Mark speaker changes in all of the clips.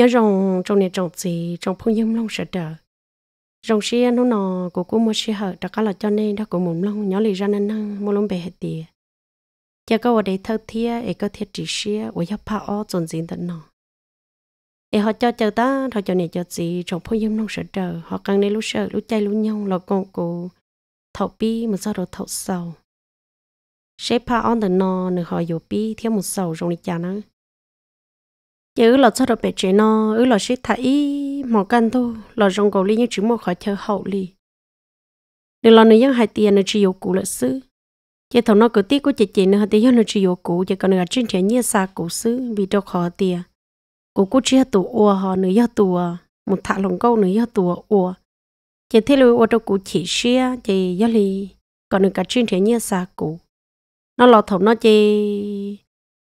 Speaker 1: nhớ rằng trong này trọng gì trong phong nhâm long sẽ đỡ rồng xia nó nò của cô mua xia hở đã có là cho nên đã của mồm long nhớ lì ra năn năn mua long bề hết tiề giờ có ở đây thơ thia ấy có thiết chỉ xia ở giáp pa o trộn gì tận nò ấy họ cho chờ ta họ cho này cho gì trong phong nhâm long sẽ đỡ họ cần này lúc sợ lúc chay lúc nhông là con cô thầu bi mà sao rồi thầu sầu xếp pa on tận nò nửa họ dù bi theo một sầu rồng đi chả nữa giờ là cho được bé chế nó ứ là sẽ thấy một căn thôi là rong cầu li như chúng một khỏi chơi hậu li đừng lo nữa những hai tiền nó chỉ yêu cũ là sư chế thằng nó cứ tiếc của chị chị nữa thì nó chỉ yêu cũ chỉ còn là trên trẻ như xa cũ sư vì đâu khó tiền cũ cũ chỉ tụ ua họ nữa do tụ một thả lồng câu nữa do tụ ua chế thế lưu ua đâu cũ chỉ xia chế do li còn được cả trên trẻ như xa cũ nó lo thằng nó chế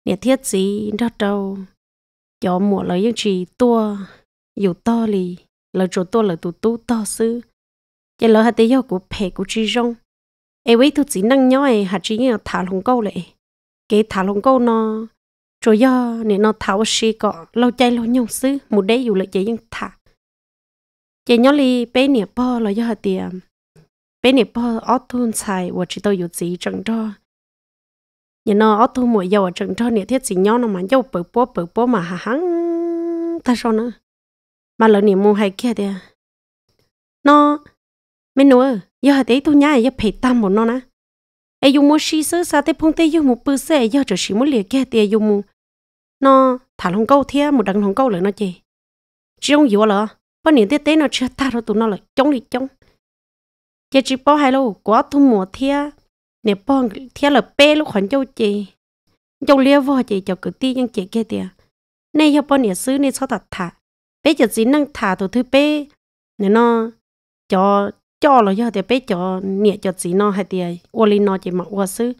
Speaker 1: nhà thiết gì đó đâu cho mùa lấy những chị tua dù to lì là chỗ tua là tụ tú to sư chỉ là hạt tiêu yêu của phe của chị rong em ấy tôi chỉ năng nhó ai hạt chị nghe thả lồng câu lại cái thả lồng câu nó chỗ do nên nó tháo xì cọ lâu chay lâu nhung sư một đấy dù lại chỉ những thả chỉ nhó lì bé nè po là do hạt tiêu bé nè po ở thôn xài và chỉ tôi dù gì chẳng cho nhà nó ở thu mỗi dầu trừng cho nhiệt thiết xịn nhỏ nó mà dầu bự bố bự bố mà hà hắn ta sao nữa mà lỡ niệm mua hay kia đi, à? nó mình nói giờ hạt ấy tôi nhá giờ phải tam một nó nè ai dùng mua xí sơ sao thế phong tây dùng một bự xe giờ trở xí mua liền kia thì dùng mua nó thả lồng câu thế một đằng lồng câu lại nó chị chỉ ông dùa lỡ bao nhiêu tết tế nó chưa ta rồi tụi nó lại chống đi chống chỉ chỉ bao hai lô quá thu mùa thế nè bong thế là bé lúc khoản châu chị châu lia vò chị cháu cứ ti nhưng chị kia tiệt nay cho bong nè xứ nè sao thật thả bé chỉ chỉ năng thả tụi thứ bé nè nó cho cho là do thì bé cho nè cho chỉ nó hay tiệt ô li nó chỉ mặc ô xứ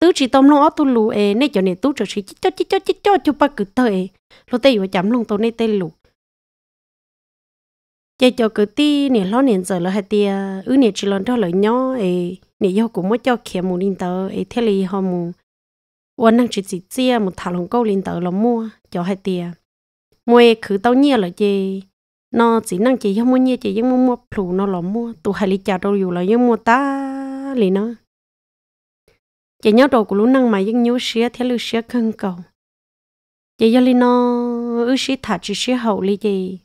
Speaker 1: tứ chỉ tôm nó tu lù e nè cho nè tú cho chỉ cho chỉ cho chỉ cho cho ba cứ tới lúc tây vừa chấm luôn tao nè tây lù chạy cho cứ ti nè lo nè giờ là hay tiệt ứ nè chỉ lần đó là nhỏ ấy nè cũng mới cho kia mù linh tờ ấy thế li họ mù ôn năng chỉ chỉ chia một thảo lòng linh tờ lòng mua cho hai tiền mua cứ tao nhia là gì nó chỉ năng chỉ không mua nhia nhưng mua mua phù nó lòng mua tụ hai li chả đâu dù là mua ta li nó chỉ nhớ đồ của lúc năng mà nhưng nhớ xía thế lưu xía khăn cầu chỉ do li nó ư xí thả chỉ xí hậu li gì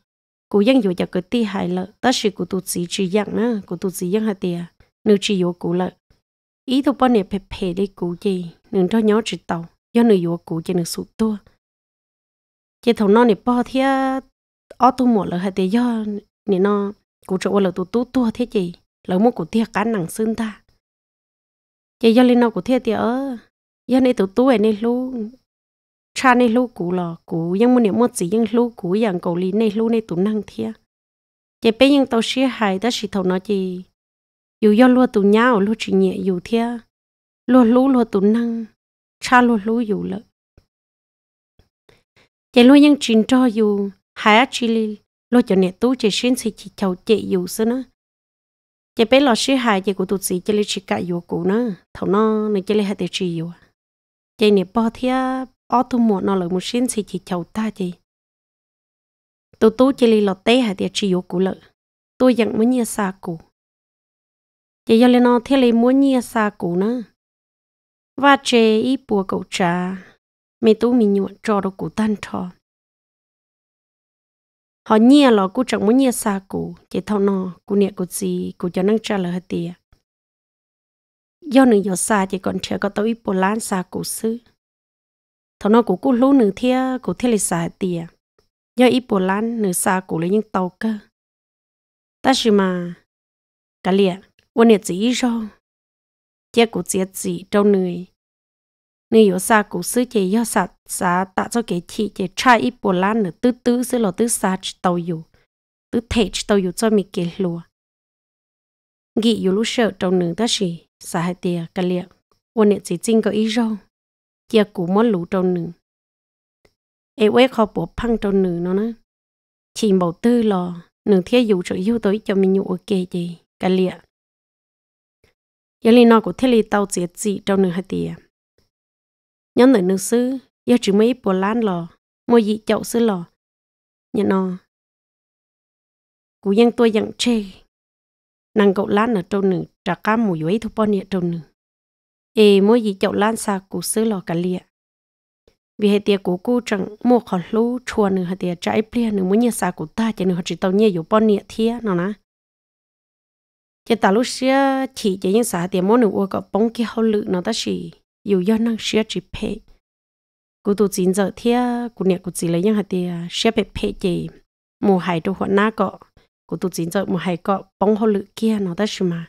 Speaker 1: cú dân dù cho cái ti hại lợ ta xí cú tụ chỉ chỉ dân á cú tụ chỉ dân hai tiền nếu chỉ yếu cũ lợ ý thuộc bọn này phải phê đi cũ gì nên cho nhó chỉ tàu do nửa yếu cũ chỉ nửa sụt tua chỉ thầu nó này bỏ thia ở tu mỏ lợ hay thế do nè nó cũ chỗ lợ tu tu tua thế gì lỡ mua cũ thia cá nặng xương ta chỉ do lên nó cũ thia thì ở do này tu tu này này lu cha này lu cũ lọ cũ nhưng mà nếu mua chỉ nhưng lu cũ dạng cầu lý này lu này tu năng thia chỉ bây giờ tao xí hại ta chỉ thầu nó chỉ dù do lúa tụ nhau lúa chỉ nhẹ dù thia lúa lú lúa tụ năng cha lúa lú dù lợ chạy lúa nhân trình cho dù hai chỉ li cho nhẹ tú chạy xin xì chỉ chầu chạy dù nữa chạy bé lọ xí hai chạy của tụt xì chạy li chỉ cũ nữa thầu nó này chạy hai tệ chỉ dù chạy nhẹ bao thia ó thu muộn nó lại một xin xì chỉ chầu ta chạy tụt tú chạy lọ té hai tệ chỉ dù cũ lợ tôi dặn mới như xa cũ giờ giờ nó thế lấy muốn nhia xa cũ nữa và chê ý bùa cậu trà mẹ tú mình nhuận cho đồ cũ tan trò họ nhia lò cú chẳng muốn nhia xa cũ chỉ thâu nọ cú nhẹ cú gì cú cho năng trả lời hết tiệt do nửa giờ xa chỉ còn chờ có tàu ít bồ lán xa cũ sư thâu nọ cú cú lú nửa thia cú thia lấy xa tiệt do ít bồ lán nửa xa cũ lấy những tàu cơ ta chỉ mà cả liệt 我那只肉，结果这只周内，你有啥故事就要啥啥打造给起，就差一波烂了，都都是了都啥知道有，都太知道有做没给路。nghĩ dù lúc sợ trong nương ta sĩ xã hai tia cả liệt ôn niệm chỉ chính có ý rau chia cú món lũ trong nương ai quay khó bỏ phăng trong nương nó nè chỉ bảo tư lò nương thiết dù cho yêu tới cho mình nhụ ok gì cả liệt giờ li nó cũng thế li tàu chết gì trong nửa hai tiền nhóm nửa nửa sư giờ chỉ mấy bộ lan lò mua gì chậu sư lò nhận nó cụ dân tôi dân chê nàng cậu lan ở trong nửa trả cá mùi ấy thu bao nhiêu trong nửa ê mua gì chậu lan xa cụ sư lò cả liệt vì hệ tiệt của cô chẳng mua khó lú chua nửa hệ tiệt trái plia nửa muốn nhà xa cụ ta chỉ nửa chỉ tàu nhẹ yếu bao nhiêu thiê nó ná chỉ ta lúc xưa chỉ chỉ những xã tiền món nữa có bông kia hậu lự nó ta chỉ dù do năng xưa chỉ phê Cú tụ chín giờ thia cú niệm cú chỉ lấy những hạt tiền xưa phê phê chỉ mùa hải đồ hoạt na cọ cú tụ chín giờ mùa hải cọ bông hậu lự kia nó ta chỉ mà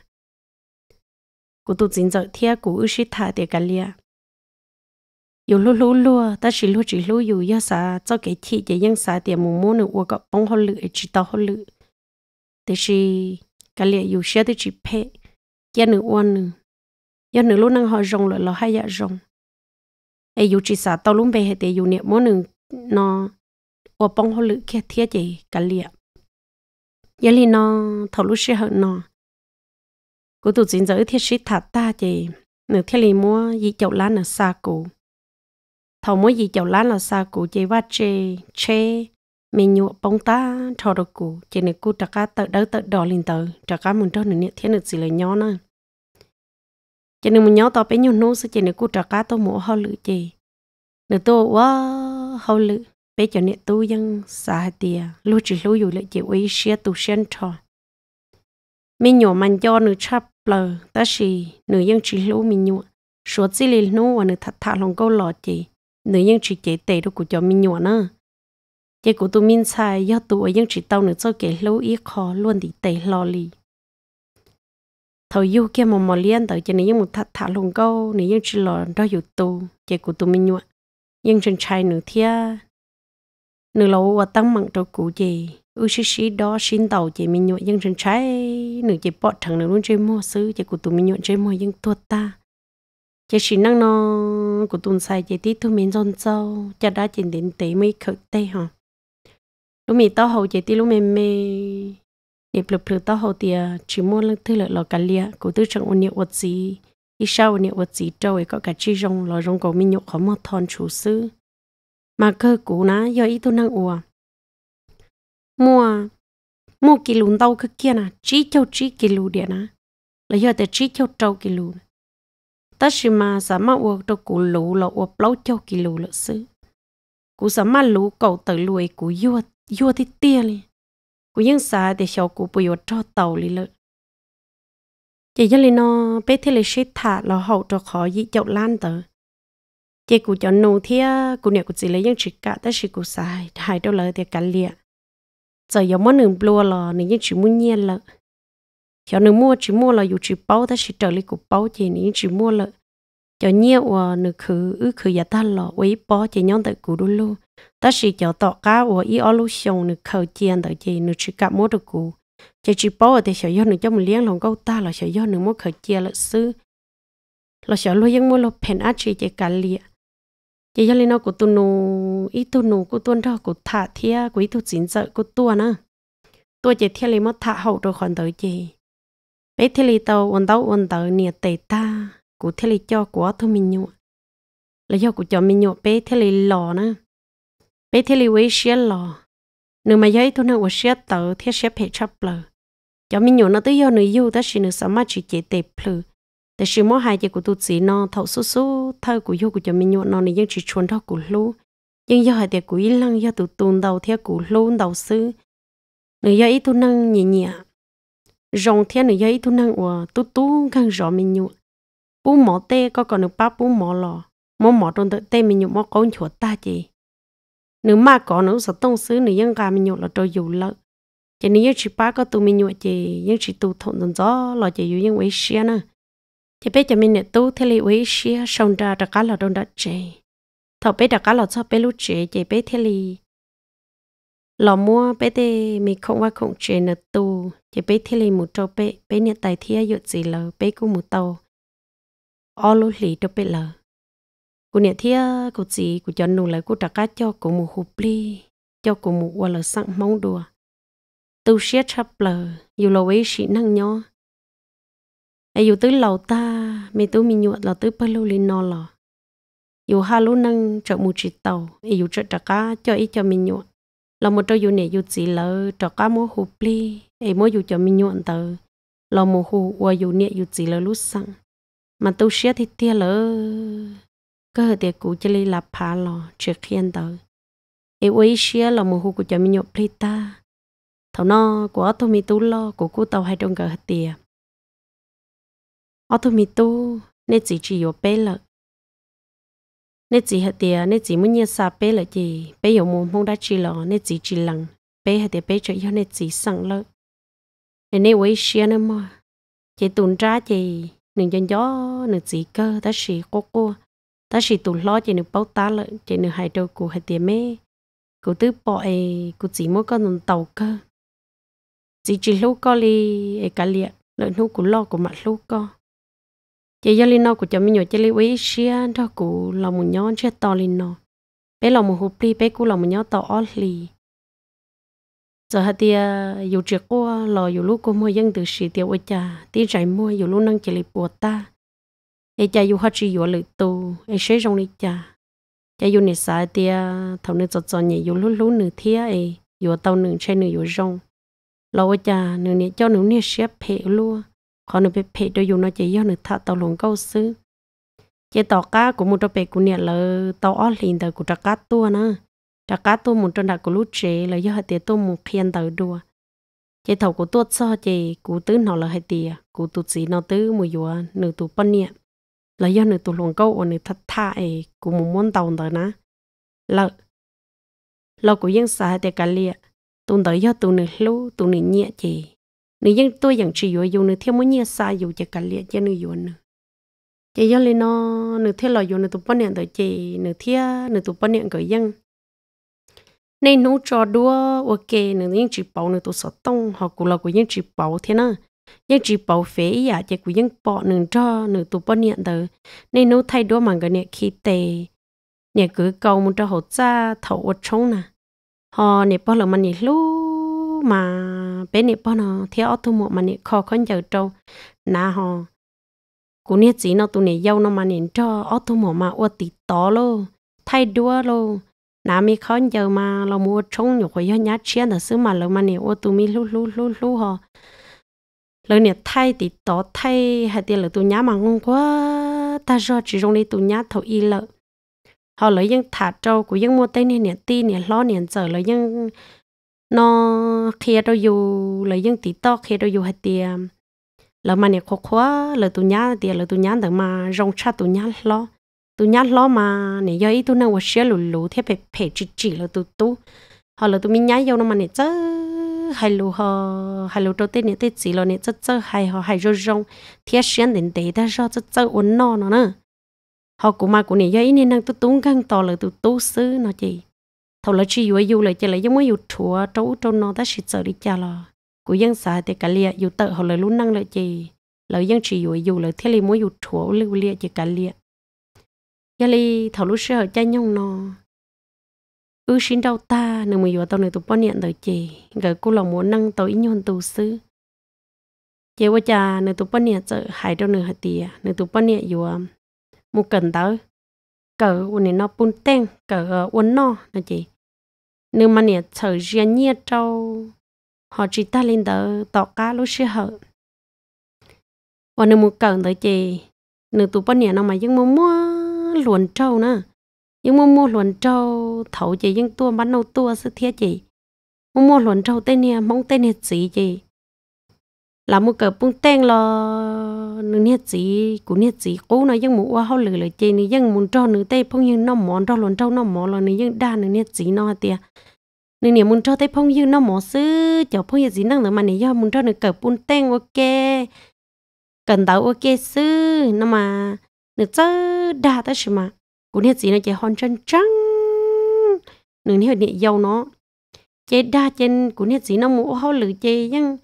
Speaker 1: Cú tụ chín giờ thia cú ước sĩ thả tiền cả lia dù lú lú lúa ta chỉ lúc chỉ lú dù do xã cho cái chỉ chỉ những xã tiền mùa món nữa có bóng hậu lự chỉ tao hậu lự thế thì cái liệt dù xe thì chỉ phê gia nữ oan nữ gia nữ lúc năng họ rồng lại là hai dạ rồng ai dù chỉ xả tao lúc về hệ tế niệm mỗi nữ nó ở bông họ kia thiết gì cái liệt gia li nó thầu lúc xe hận nó tụt dính giới thiết sĩ thả ta chị nữ thiết li mua dị chậu lá nở xa cụ thầu mua dị chậu lá là xa cụ chị và chê chê mình nhụ bóng ta cho được cụ chỉ nên cụ trả cá tự đâu tự đỏ lên tự trả cá muốn cho nên nhẹ thiên được gì là nhỏ nè chỉ nên muốn nhỏ to bé nhụt nô sẽ chỉ nên cụ trả cá tôi mổ hao lự chỉ nên tôi quá hao lự bé cho nên tu dân xa tiề lưu chỉ lưu dù lại chỉ uy xe tu sen thọ mình nhụ mình cho nửa chắp lờ ta xì nửa dân chỉ lưu mình nhụ số gì lên nô và nửa thật thà lòng câu lọ chỉ nửa dân chỉ chế tệ được cụ cho mình nhụ nữa chị của tụi minh sai do tụi dân chỉ tao nữa cho kể lâu ý khó luôn thì tệ lo lì thầu yêu kia mà mò liên tới cho nên những một thắt thả lùng câu nên những chỉ lo đó yêu tụ chị của tụi minh nhua nhưng chân trai nữa thia nửa lâu và tăng mặn cho cũ chị ư xí xí đó xin tàu chị minh nhua nhưng chân trai nửa chị bỏ thằng nửa luôn chơi mua xứ chị của tụi minh nhua chơi mua những tuột ta chị chỉ năng nó của tụi sai chị tí tụi mình dọn sâu cho đã chỉ đến tế mới khởi tê hả lúc mình tao hầu chỉ tí lúc mình mê để plu plu tao hầu thì à, chỉ muốn lưng thứ lợi lò cả lia cố tư chẳng ôn nhiệt vật gì ít sao ôn nhiệt vật gì trâu ấy có cả chi rong lo rong của mình nhục khó một thon chủ sư mà cơ cũ ná do ít tu năng ùa mua mua kỷ lùn tàu cứ kia nè chỉ châu chỉ kỷ lù điện nè là do tại chỉ châu trâu kỷ lù ta chỉ mà giả mà ùa cho cũ lù lò ùa lâu châu kỷ lù lợ sư cũ giả mà lù cầu tới lùi cũ yuột yo thì tiền li cú yên xa thì xào cú bây giờ cho tàu li lợ chỉ cho li nó bé thì li xếp thả lo hậu cho khó dị chậu lan tờ chỉ cú cho nô thia cú nè cú chỉ lấy những chỉ cả ta chỉ cú xài hai đô lợ thì cả liệt giờ yo món nương blua lò nè yên chỉ muốn nhiên lợ cho nương mua chỉ mua là dù chỉ bao ta chỉ trở li cú bao chỉ nè chỉ mua lợ cho nhiều nửa khử ứ khử giả ta lọ ấy bỏ chỉ nhóm tại cú đôi lô ta chỉ cho tọ cá của ý ở lúc xong nửa khâu chiên tới chị nửa chỉ gặp mỗi được cụ chị chỉ bảo thì sợ do nửa cho mình liên lòng câu ta là sợ do nửa mỗi khâu chiên là sư là sợ lo những mỗi lo phèn át chị chị cả liệt chị cho lên nó của tôi nụ ít tôi nụ của tôi đó của thả thia của ít tôi chính sợ của tôi nữa tôi chỉ thiên lý mất thả hậu rồi còn tới chị bé thiên lý tàu ổn tàu ổn tàu nè tệ ta của thiên lý cho của tôi mình nhụa là do của cho mình nhụa bé thiên lý lò nữa bé thế li với xe lò nếu mà giấy tôi nói xe tờ thế xe phải chấp lờ cho mình nhổ nó tới giờ nữa yêu ta chỉ nữa sao mà chỉ chế tệ plư แต่ชิมอหายใจกูตุสีนอเท่าสู้สู้เท่ากูยูกูจะมีหยวนนอนยังจีชวนเท่ากูรู้ยังย่อหายใจกูยิ่งลังย่อตุตูนเดาเท่ากูรู้เดาซื้อหนูย่ออีตุนังเงียเงียรองเท่าหนูย่ออีตุนังว่าตุตูกังรอมีหยวนปูหมอเต้ก็ก่อนหนูป้าปูหมอหล่อหมอหมอโดนเต้มีหยวนหมอก้นหัวตาจี nếu mà có nó sẽ tông xứ nếu dân gà mình nhộn là trôi dù lợ chỉ nếu chỉ ba có tu mình nhộn chỉ dân chỉ tu thuận dần gió là chỉ dù dân quấy xia nữa chỉ biết cho mình nè tu thế li quấy xia xong ra đặc cá là đông đặc chế thọ biết đặc cá là cho biết lúc chế chỉ biết thế li lò mua biết tê mình không qua không chế nè tu chỉ biết thế li một trâu biết biết nè tài thia dụ gì lợ biết cũng một tàu all lũ lì đâu bây lợ cô nè thia cô gì cô cho nụ lại cô trả cá cho cô một hộp ly cho cô một quả lợn sẵn mong đùa tu siết chắp lờ dù lâu ấy sĩ năng nhó ai dù tới lầu ta mi tu mi nhuận là tới bao lâu lên nó lò dù hai lúc năng chợ một chỉ tàu ai dù chợ trả cá cho ý cho mi nhuận là một trâu dù nè dù chỉ lờ trả cá mỗi hộp ly ai mỗi dù cho mi nhuận tờ là một hộp quả dù nè dù chỉ lờ lúc sẵn mà tu siết thì tia lờ ก็เดี๋ยวกูจะลีลับพาหลอเชื่อเขียนเตอไอ้เว้ยเชียหลอมูฮูกูจะมีหยบพลิตาเท่านอกูเอาตัวมีตู้ลอกูกูเตาให้ตรงกับเตียเอาตัวมีตู้เนี่ยจีจีอยู่เป๊ะเลยเนี่ยจีเหตียเนี่ยจีมึงเนี่ยซาเป๊ะเลยจีเป๊ะอยู่มุมห้องได้จีหลอเนี่ยจีจีหลังเป๊ะเหตียเป๊ะจะย้อนเนี่ยจีสั่งเลยเนี่ยเว้ยเชียนะมั้งจีตุนจ้าจีหนึ่งยันย่อหนึ่งจีเกอร์ตั้งสี่กูกู ta chỉ tụ lo chỉ nữ bao ta lợi chỉ nữ hai đầu cụ hai tiền mê cụ tứ bỏ ấy cụ chỉ mỗi con tàu cơ chỉ chỉ lúc có li ấy cả liệt lợi nu cụ lo cụ mặt lúc có chỉ do linh nó cụ cho mình nhớ chỉ lấy ấy xia đó cụ lòng một nhón xia to linh nó bé lòng một hộp li bé cụ lòng một nhón to ó li giờ hai tia dù trước qua, lo dù lúc cô mua dân từ sĩ tiểu ôi cha tí chạy mua dù lúc năng chỉ lấy bùa ta ai cha yêu hết chi yêu lự tu ai sẽ trong đi cha cha yêu nè sai tia thầu nè trót chọt nhảy yêu lú lú nửa thia ai yêu tàu nửa chơi nửa yêu rong lâu cha nửa nè cho nửa nè xếp phe lúa còn nửa bị phe đôi yêu nó chỉ yêu nửa thà tàu lồng câu sư chế tàu cá của một đôi bè của nè lợ tàu ó liền tàu của trạc cá tua nữa trạc cá tua một trong đặc của lú chế là do hạt tia tua một khiên tàu đua chế thầu của tua so chế của tứ nó là hai tia của tụt gì nó tứ mùi dùa nửa tụ bắn niệm là do nữ tụ luồng câu ở nữ thật tha ấy của một món tàu đó nè là là của dân xã để cả liệt tụn tới do tụ nữ lưu tụ nữ nhẹ chị nữ dân tôi chẳng chỉ yếu dù nữ theo muốn nhẹ xa dù cho cả liệt cho nữ yếu nữ chỉ do lên nó nữ theo lợi dù nữ tụ bao niệm tới chị nữ theo nữ tụ bao niệm cái dân nên nấu cho đua ok nữ dân chỉ bảo nữ tụ sợ tông hoặc cũng là của dân chỉ bảo thế nào nhưng chỉ bảo phế ya chỉ cũng vẫn bỏ nửa cho nửa tụ bỏ niệm từ nên nấu thay đổi mà cái niệm khí tệ niệm cứ cầu một cho hột ra thầu ở trong nè họ niệm bỏ là mình niệm lú mà bé niệm bỏ nó theo ô tô một mà niệm khó khăn giờ trâu na họ cũng niệm chỉ nó tụ niệm giàu nó mà niệm cho ô tô một mà ô tì to lô thay đổi lô na mi khó giờ mà lo mua nhiều nhục nhớ nhát chiến là xứ mà lo mà niệm ô tụ mi lú lú lú lú họ lời nè thay thì tỏ thay hay tiền là tụi nhá mà ngon quá ta do chỉ trong đi tụi nhá thầu y lợ họ lấy những thả trâu của những mua tên nè ti nè lo nè giờ lấy những nó kia đâu dù lấy những tí to kia đâu dù hay tiền lỡ mà nè khó khó lỡ tụi nhá tiền lỡ tụi nhá đừng mà rong cha tụi nhá lo tụi nhá lo mà nè do ý tụi nào mà xé lù lù thế phải phải chỉ chỉ là tụi tu, họ là tụi mình nhá vô nó mà nè chơi hay lù họ hay lù đầu tiên những tết chỉ là những chất chất hay họ hay rong rong thiết xuyên đến đấy ta do chất chất uốn no nó nữa họ cũng mà cũng này do ý nên đang tôi tốn căng to là tôi tu sư nó chị thầu là chỉ vừa yêu là chỉ là giống như yêu chùa trâu trâu nó ta chỉ sợ đi cha là cũng dân xã thì cả liệt yêu tự họ là luôn năng lợi chị lợi dân chỉ vừa yêu là thế là muốn yêu chùa lưu liệt chỉ cả liệt giờ thì thầu lúc xưa họ cha nhông nó ư xin đâu ta nếu mà vừa tàu này tụi bó niệm tới chị gửi cô lòng muốn năng tới nhon tu sư chị qua cha nếu tụi bó niệm chợ hải đâu nửa hạt tìa nếu tụi bó niệm vừa một cần tới cỡ uốn nó bún tên cỡ uốn no nè chị nếu mà niệm chợ riêng nhiệt trâu họ chỉ ta lên tới tọ cá lúc xưa hở và nếu một cần tới chị nếu tụi bó niệm nó mà những mua mua luồn trâu nữa nhưng mà mua luận trâu thấu chị nhưng tua bắn nâu tua sẽ thiết chị mua mua luận trâu tên nè mong tên nè chị chị là mua cờ bung tên lo nữ nè chị của nè chị cố nói nhưng mua hoa lử lời chị nữ nhưng muốn cho nữ tây phong nhưng nó món cho luận trâu nó món là nữ nhưng đa nữ nè chị nó tiệt nữ nè muốn cho tây phong nhưng nó món sư cho phong như gì năng nữa mà nè do muốn cho nữ cờ bung tên ok cần tàu ok sư nó mà nữ chơi đa tới mà cú nét gì nó chạy hòn chân trắng nửa nét nét dầu nó chạy đa chân cú nét gì nó mũ hao lử chạy nhưng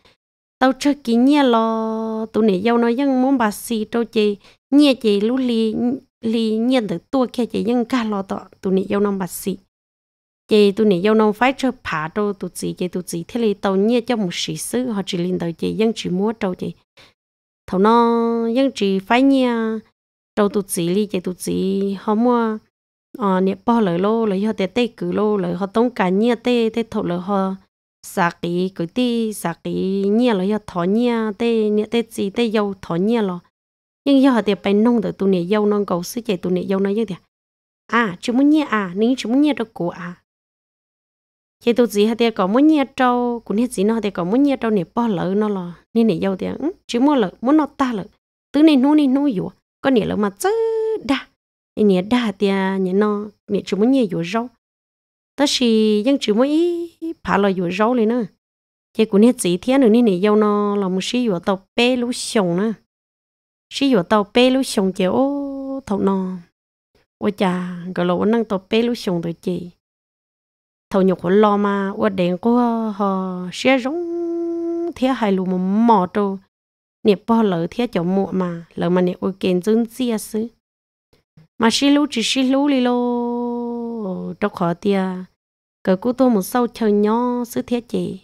Speaker 1: tao chơi kỹ nhia lo tụi nét dầu nó nhưng muốn bà xì trâu chạy nhẹ chạy lú li li nhẹ được tua kia chạy nhưng cả lo tọ tụi nét dầu nó bà xì chạy tụi nét dầu nó phải chơi phá trâu tụi gì chạy tụi gì thế là tao nhẹ cho một sĩ sứ họ chỉ lên tao chạy nhưng chỉ mua trâu chạy thầu nó nhưng chỉ phải nhẹ đầu tụt chỉ li chạy tụt chỉ họ mua ờ nè bỏ lỡ lô lời họ tê tê cứ lô lời họ tống cả nhia tê tê thổ lỡ họ xả cái cứ tê sạc cái nhia lời họ thọ nhia tê nhia tê gì tê dâu thọ nhia lo nhưng giờ họ tê phải nông được tụi nè dâu nông cầu sư chạy tụi nè dâu nói như thế à chúng muốn nhia à nếu chúng muốn nhia đâu cổ à chạy tụt gì họ tê có muốn nhia trâu cũng hết gì nó tê có muốn nhia trâu nè bỏ lỡ nó lo nên nè dâu tê ừ, chúng muốn lỡ muốn nó ta lỡ tứ này nuôi này nuôi rồi có nghĩa là mà chứ đa nghĩa đa thì nghĩa à, nó nghĩa chúng mới nhiều dụ rau ta chỉ dân chỉ mới phá lo dụ rau lên nữa chỉ cũng nghĩa chỉ thiên nữa nên yêu nó là một sĩ dụ tàu bê lú sông nữa sĩ dụ tàu bê lú sông chỉ ô thầu nó ôi cha gọi là ô năng tàu bê lú sông rồi chị thầu nhục của lo mà ôi đèn của họ sẽ giống thế hai lù mà mò trâu nè bỏ lỡ thế cho mộ mà lỡ mà nè ôi kén dưng chia sư mà xí lú chỉ xí lú li lô đâu khó tia cỡ cú tôi một sâu chờ nhó sư thế chị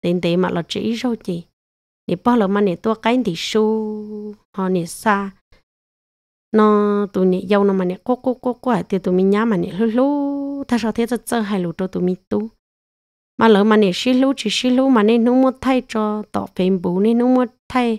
Speaker 1: tên tế mà là chỉ rồi chị nè bỏ lỡ mà nè tua cái thì su họ nè xa nó tụi nè dâu nó mà nè cố cố cố cố thì tụi mình nhá mà nè lú lú thà sao thế cho chơi hai lú cho tụi mình tu mà lỡ mà nè xí lú chỉ xí lú mà nè nó mua thay cho tỏ phim bù nè nó mua thay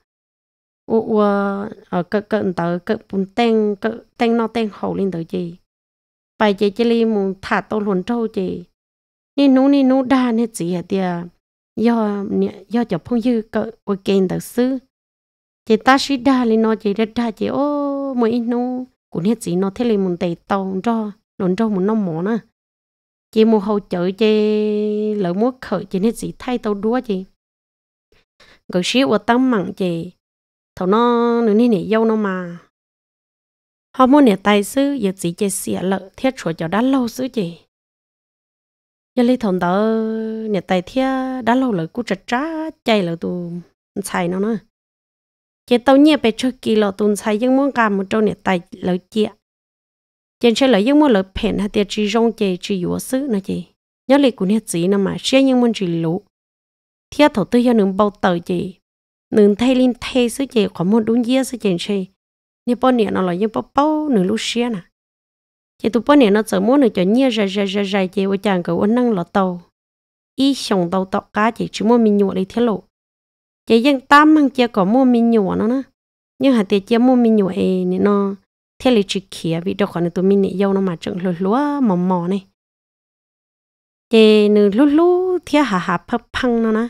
Speaker 1: u u ở cỡ cỡ tớ cỡ bún teng cỡ teng no teng hậu lên tới chị bài chị chị li muốn thả tô luồn trâu chị ni nú ni nú đa ni chị hả tia do do cho phong dư cỡ u kênh tớ sư chị ta sĩ đa li nó chị rất đa chị ô mỗi nú cũng hết gì nó thế li muốn tay tàu cho luồn trâu muốn nó mỏ nè chị mua hậu chợ chị lỡ mua khởi chị hết gì thay tàu đua chị gọi xíu ở tắm mặn chị thầu nó nếu nè nè dâu nó mà họ muốn nè tài sư giờ chỉ chơi xỉa lợ thiết chuột cho đã lâu sư chị giờ lấy thằng đó nè tài thiết đã lâu lợ cũng trật trá chạy lợ tụ xài nó nữa chị tao nhẹ bị chơi kỳ lợ tụ xài nhưng muốn cầm một trâu nè tài lợ chia trên chơi lợ nhưng muốn lợ phèn hạt tiệt chỉ rong chơi chỉ yếu sư nữa chị nhớ lấy của nè chỉ nó mà xe nhưng muốn chỉ lũ thiết thầu tư cho nướng bao tờ chị nương thay linh thay số chế có một đúng dĩa số chế chơi nếu bao nhiêu nó lại như bao bao nửa lúc xia nè chỉ tụ bao nhiêu nó sợ muốn nửa cho nhiều ra ra ra ra chế với chàng cậu ăn năng là tàu ý xong tàu tọt cá chỉ chỉ muốn mình nhụa đi thế lộ chỉ dân tam mang chia có muốn mình nhụa nó nè, nhưng hà tiền chia muốn mình nhụa ấy nên nó thế là chỉ kia vì đâu còn tụi mình yêu nó mà chẳng lúa lúa mò mò này chỉ nửa lú lú thế hà hà phập phăng nó nè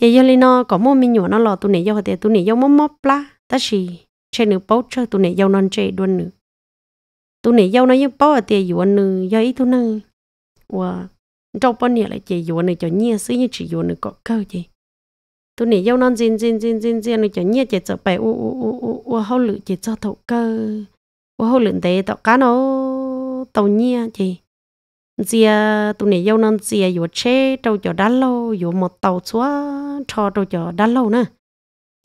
Speaker 1: giờ giờ lên nó có mua mình nhỏ nó lò tụi này giờ thì tụi này giờ mắm mắm lá ta chỉ chơi nửa bao chơi tụi này giờ non chơi đuôi nửa tụi này giờ nó như bao ở tiền yuan nửa giờ ít tụi nó và trong bao nhiêu lại chơi yuan nửa cho nhia xí như chỉ yuan nửa có cơ chứ tụi này giờ non zin zin zin zin zin nửa cho nhia chơi sợ bài u u u u u hậu lự chơi cho thấu cơ u hậu lự tệ tao cá nó tàu nhia gì giờ tụi này giờ non giờ yuan chơi trâu cho đá lâu yuan một tàu xóa cho đồ cho đã lâu nè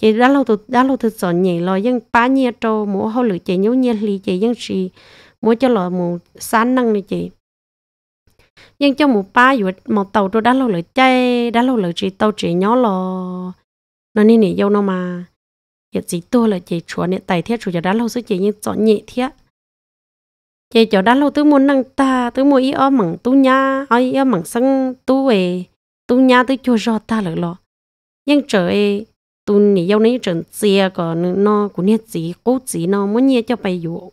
Speaker 1: chị đã lâu tụt đã lâu thực sự nhẹ lo dân ba nhẹ trâu mỗi hậu lửa chị nhớ nhẹ lì chị dân chị mỗi cho lọ một sáng năng này chị dân cho một ba rồi một tàu tôi đã lâu lửa chay đã lâu lửa chị tàu chị nhớ lọ nó nên nè dâu nó mà giờ chỉ tôi là chị chùa nè tài thiết chùa cho đã lâu sức chị nhưng chọn nhẹ thiết chị cho đã lâu tôi muốn năng ta tôi muốn ý ở mảng tu nha ở ý ở mảng sân tu về tu nha tôi chưa rõ ta lửa lọ nhưng trở ấy tụi nị yêu nấy trận chia còn nó cũng nhiệt chỉ cố chỉ nó muốn nhiệt cho bay vô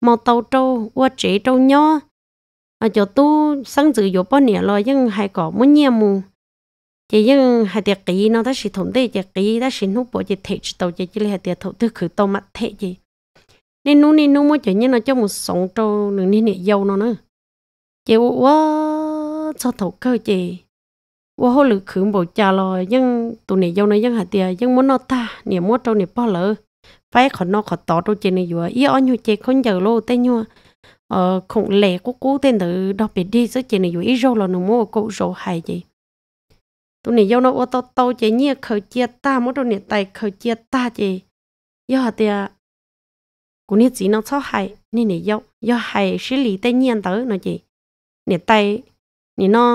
Speaker 1: màu tàu trâu qua chế trâu nhó à cho tu sáng giờ dụ bao nhiêu lo nhưng hay có muốn nhiệt mù chỉ nhưng hai tiệc kỹ nó ta sử thủng tê tiệc kỹ ta sử nút bộ chỉ thể chỉ tàu chỉ chỉ là tiệc thấu tư khử tàu mặt thể gì, nên nú nên nú mới chỉ như nó cho một sống trâu nên nên yêu nó nữa chỉ quá cho thấu cơ chỉ ว่าเขาหรือขืนบอกจ่าลอยยังตัวเนี่ยยาวในยังหาเตียยังมดนอตาเนี่ยมดเจ้าเนี่ยป้อเลยไฟขอนอขอต่อตัวเจนอยู่อีอ้อนอยู่เจคนเจอโลเต้ยัวเอ่อคงแหลกูกูเต้นเดือดอกเป็ดดีซึ่งเจนอยู่อีโจเราหนูโม่กูโจหายจีตัวเนี่ยยาวในว่าโตโตเจเนี่ยเขาเจียตามดตัวเนี่ยไตเขาเจียตาเจยอเตียกูเนี่ยจีน้องชอบหายนี่เนี่ยยาวยาวหายสิหลีเต้เนียนเต๋อหน่อยจีเนี่ยไตเนี่ยน้อง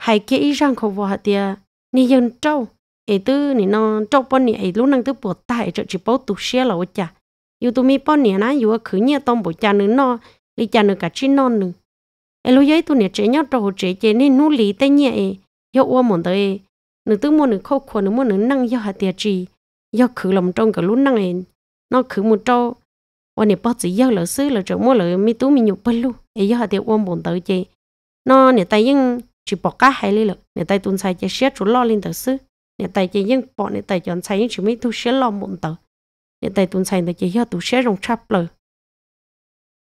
Speaker 1: hay kia ý rằng không vô hạt tia ni dân trâu ấy tư ni nó trâu bọn ni ấy lúc năng tư bộ tài trợ chỉ bao tụ xe là chả yêu tụi mi bọn ni na yêu khứ nhia tông bộ cha nữa nó lý cha nữa cả chi non nữa ấy lúc ấy tụi ni trẻ nhau trâu trẻ trẻ nên nu lý tay nhia ấy yêu uo mòn tới nữ tư mua nữ khâu khuôn nữ mua nữ năng yêu hạt tia chỉ yêu khử lòng trong cả lúc năng ấy nó khử một trâu ôn nè bớt gì yêu lỡ xứ lỡ chỗ mua lỡ mi tú mi nhục bớt lu yêu hạt tia uo mòn tới chị nó nè tay nhưng chỉ bỏ cá hay lấy lực nè tay tuân sai cho xét chú lo lên tờ sư nè tay chỉ những bỏ nè tay chọn sai những chú mấy thu xét lo mụn tờ nè tay tuân sai nè chỉ hiểu tu xét rong chắp lời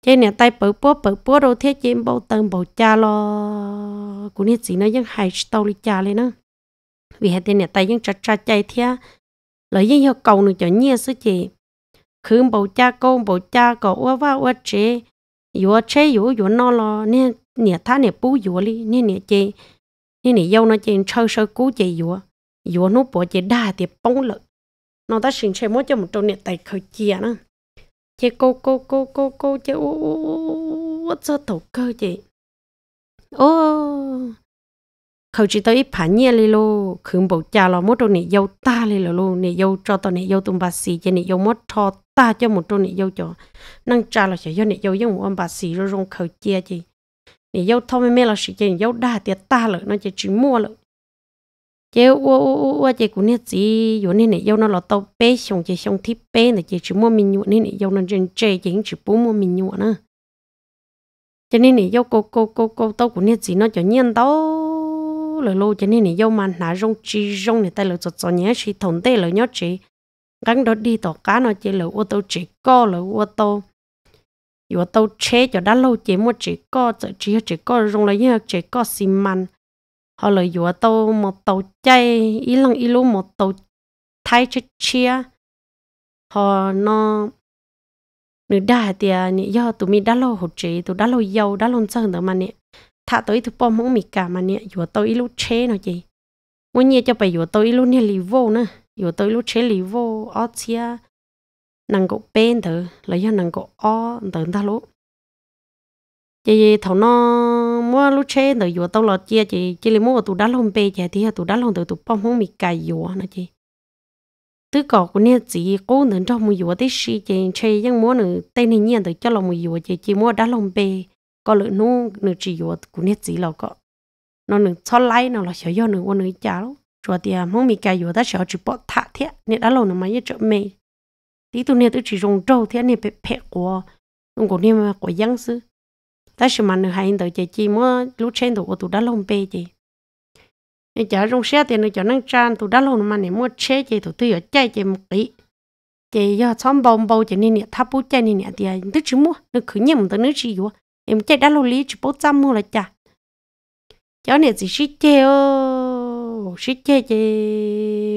Speaker 1: chế nè tay bự búa bự búa đồ thiết chế bao tầng bao cha lo cũng nè chỉ nó những hay tàu đi cha lên á, vì hai tên nè tay những chặt chặt chạy thia lời những hiệu cầu nữa cho nhia sư chị khứ bao cha cô bao cha có ua va ua chế yếu chế yếu yếu nó lo nên nè thá nè bú dùa li nè nè chê nè nè dâu nó chê sơ sơ cú chê dùa dùa nó bỏ chê đa thì bóng lực nó ta xin xe mốt cho một trâu nè tài khởi chia nó chê cô cô cô cô cô chê ô ô ô ô ô ô cơ chê ô khởi chỉ tới phá nhẹ li lô khương bộ cha lo mốt trâu nè dâu ta li lô lô nè dâu cho tao nè dâu tùm bà xì chê nè dâu mốt cho ta cho một trâu nè dâu cho năng cha là sẽ do nè dâu giống ông bà xì rồi rong khởi chia chê để dâu thông mới là sự kiện dâu đa tiệt ta lợi nó chỉ chỉ mua lợi chế u u u chế cũng nè chỉ dụ nè nè dâu nó là tàu bé xong chế xong thịt bé nè chế chỉ mua mình nhụa nè nè dâu nó trên chế chỉ bố mua mình nhụa nữa cho nên nè dâu cô cô cô cô tàu cũng nè chỉ nó cho nhiên tàu lời lô cho nên nè dâu mà nà rong chi rong nè tay lời chọt chọt nhé chỉ thòng tê lời nhớ chỉ gắn đó đi tàu cá nó chế lời ô chỉ co lời ô yo tàu chế cho đã lâu chế một chỉ có chỉ chỉ có rong lấy như chỉ có xi măng họ là yo tàu một tàu chay ý lăng ý lu một tàu thay chế chia họ nó nữ đa thì à, nị do tụi mi đã lâu hụt chế tụi đã lâu giàu đã lâu sơn nữa mà nị thả tới tụi bom mong mi cả mà nị yo tàu ý lu chế nó chị muốn nhớ cho bài yo tàu ý lu nè lì vô nữa tàu ý lu chế lì vô nàng cũng bên thử là do nàng cũng o tự ta lú chị thầu nó mua lú chế tự vừa tao lọt chia chị chị lấy mua tụ đá lông bê chị thì tụ đá lông tự tụ bom không bị cài vừa nó chị tứ cọ của nè chị cố nương cho mua vừa tí xì chị chơi những mua nửa tay nè nhiên tự cho lòng mua vừa chị chị mua đá lông bê có lựa nu nửa chị vừa của nè chị là có nó nửa cho lấy nó là sợ do nửa qua nửa cháo rồi thì không bị cài vừa ta sợ chỉ bọt thả thế nè đá lông nó mà như chỗ mày tí tụi nè tụi chỉ rong trâu thế nè bị pẹ của ông cổ nè mà của giang sư ta xem mà nửa hai đầu chạy chi mà lúc trên đầu của tụi đã lông bê chị nên chở rong xe tiền nó cho năng trang tụi đã lông mà nè mua xe chị tụi tôi ở chạy chị một tí chị do xóm bông bông chị nè tháp bút chạy nè thì tụi à, chứ mua nó cứ nhầm tụi nó chỉ vô em chạy đã lông lý chỉ bốn trăm mua là chả Cháu nè chỉ chỉ chơi ô sĩ chê chê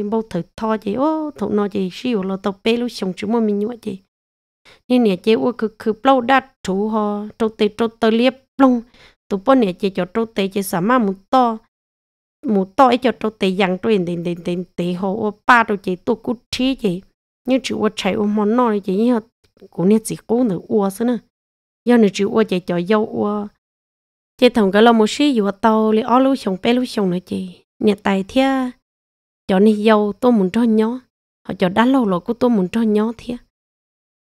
Speaker 1: bao thử tho chê ô thụ nó chê sĩ ô lô tàu bê lũ xong chú mô mình nhuận chê nên nè chê ô cứ cứ bao đá chú hò trâu tê trâu tê liếp lông tụ bó nè chê cho trâu tê chê xả má mù to mù to ấy cho trâu tê dặn trâu yên đình đình đình tê hò ô ba trâu chê tụ cú trí chê nhưng chú ô chạy ô mò nò chê như hò cũng nè chỉ cố nữa ô xứ nè do nè chú ô chê cho dâu ô chê thằng cái lo một xí dù tàu li ó lũ xong bé lũ xong nữa chê nhà tài thia cho nên giàu tôi muốn cho nhó họ cho đá lâu lâu của tôi muốn cho nhó thia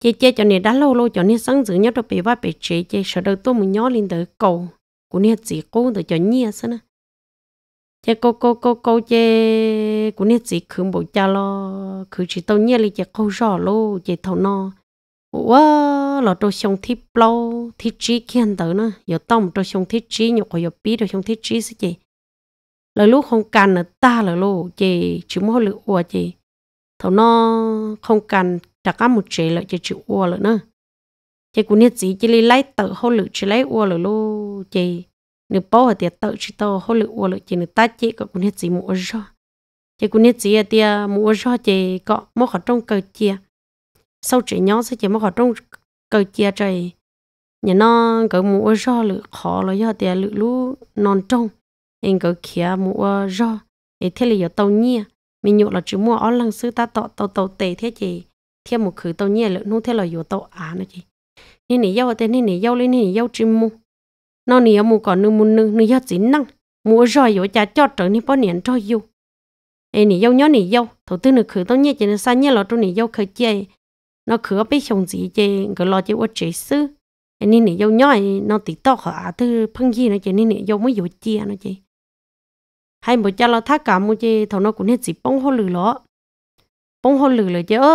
Speaker 1: chế chế cho nên đá lâu lâu cho nên sáng dữ nhớ đâu bị va bị chế chế sợ đâu tôi muốn nhó lên tới cầu của nên chỉ cô được cho nhia sao nè chế cô cô cô cô chế của nên chỉ khử bộ cha lo khử chỉ tôi nhia lên chế câu rõ lô chế thầu no ủa là tôi xong thiết plo thiết trí kiên tới nữa giờ tông tôi xong thiết trí nhục có giờ bí tôi xong thiết trí gì là lúc không cần là ta là lô chị chỉ mua lựa ua chị thầu nó không cần chả cả một chế là chị chịu ua lnữa nữa chị cũng biết gì chị lấy tự hô lựa chị lấy ua lựa lô chị nếu bao thì tự chị tao hô lựa ua lựa chị nếu ta chị có cũng biết gì mua cho chị cũng biết gì ở thì mua cho chị có mua khỏi trong cờ chia sau chị nhớ sẽ chị mua khỏi trong cờ chia trời nhà nó cái mua cho lựa khó là do tiền lựa lú non trong anh có kia mua rau ấy thế là giờ tàu nhia mình nhộn là chỉ mua ó lăng sư ta tọ tàu tàu tệ thế chị thêm một khứ tàu nhia lượng nu thế là giờ tàu á nữa chị nên này dâu à tên nên này dâu lên nên này dâu chỉ mua nó này mua còn nương mua nương nương dâu chỉ năng mua rau giờ cha cho trở nên bao niệm cho yêu ấy này dâu nhớ này dâu thầu tư nửa khứ tàu nhia chỉ là sa nhia là trong này dâu khởi chê nó khử biết chồng gì chê người lo chê quá chế sư nên này dâu nhớ nó tí to hả thứ phăng gì nó chị nên này dâu mới dâu chia nó chị hay một chân là thắt cả một chị thằng nó cũng hết chỉ bông hoa lử lọ bông hoa lử lọ chứ ơ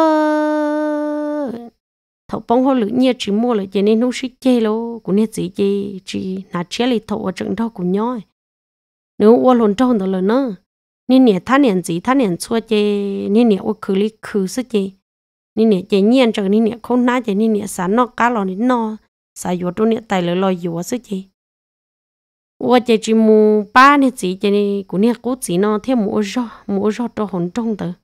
Speaker 1: thằng bông hoa lử nhiều chỉ mua lại cho nên nó xí chê luôn cũng hết chỉ chơi chỉ nà chê lại thằng ở trận đó cũng nhói nếu ô lồn trong đó là nữa nên nè thắt nè chỉ thắt nè xua chơi nên nè ô khử lì khử sức chê nên nè chê nhiên chơi nên nè không ná chơi nên nè sán nó cá lò nên nó sai vô trong nè tài lỡ lo vô sức chơi 我这只木巴呢子这呢，古呢古子呢，天木热木热着很重的，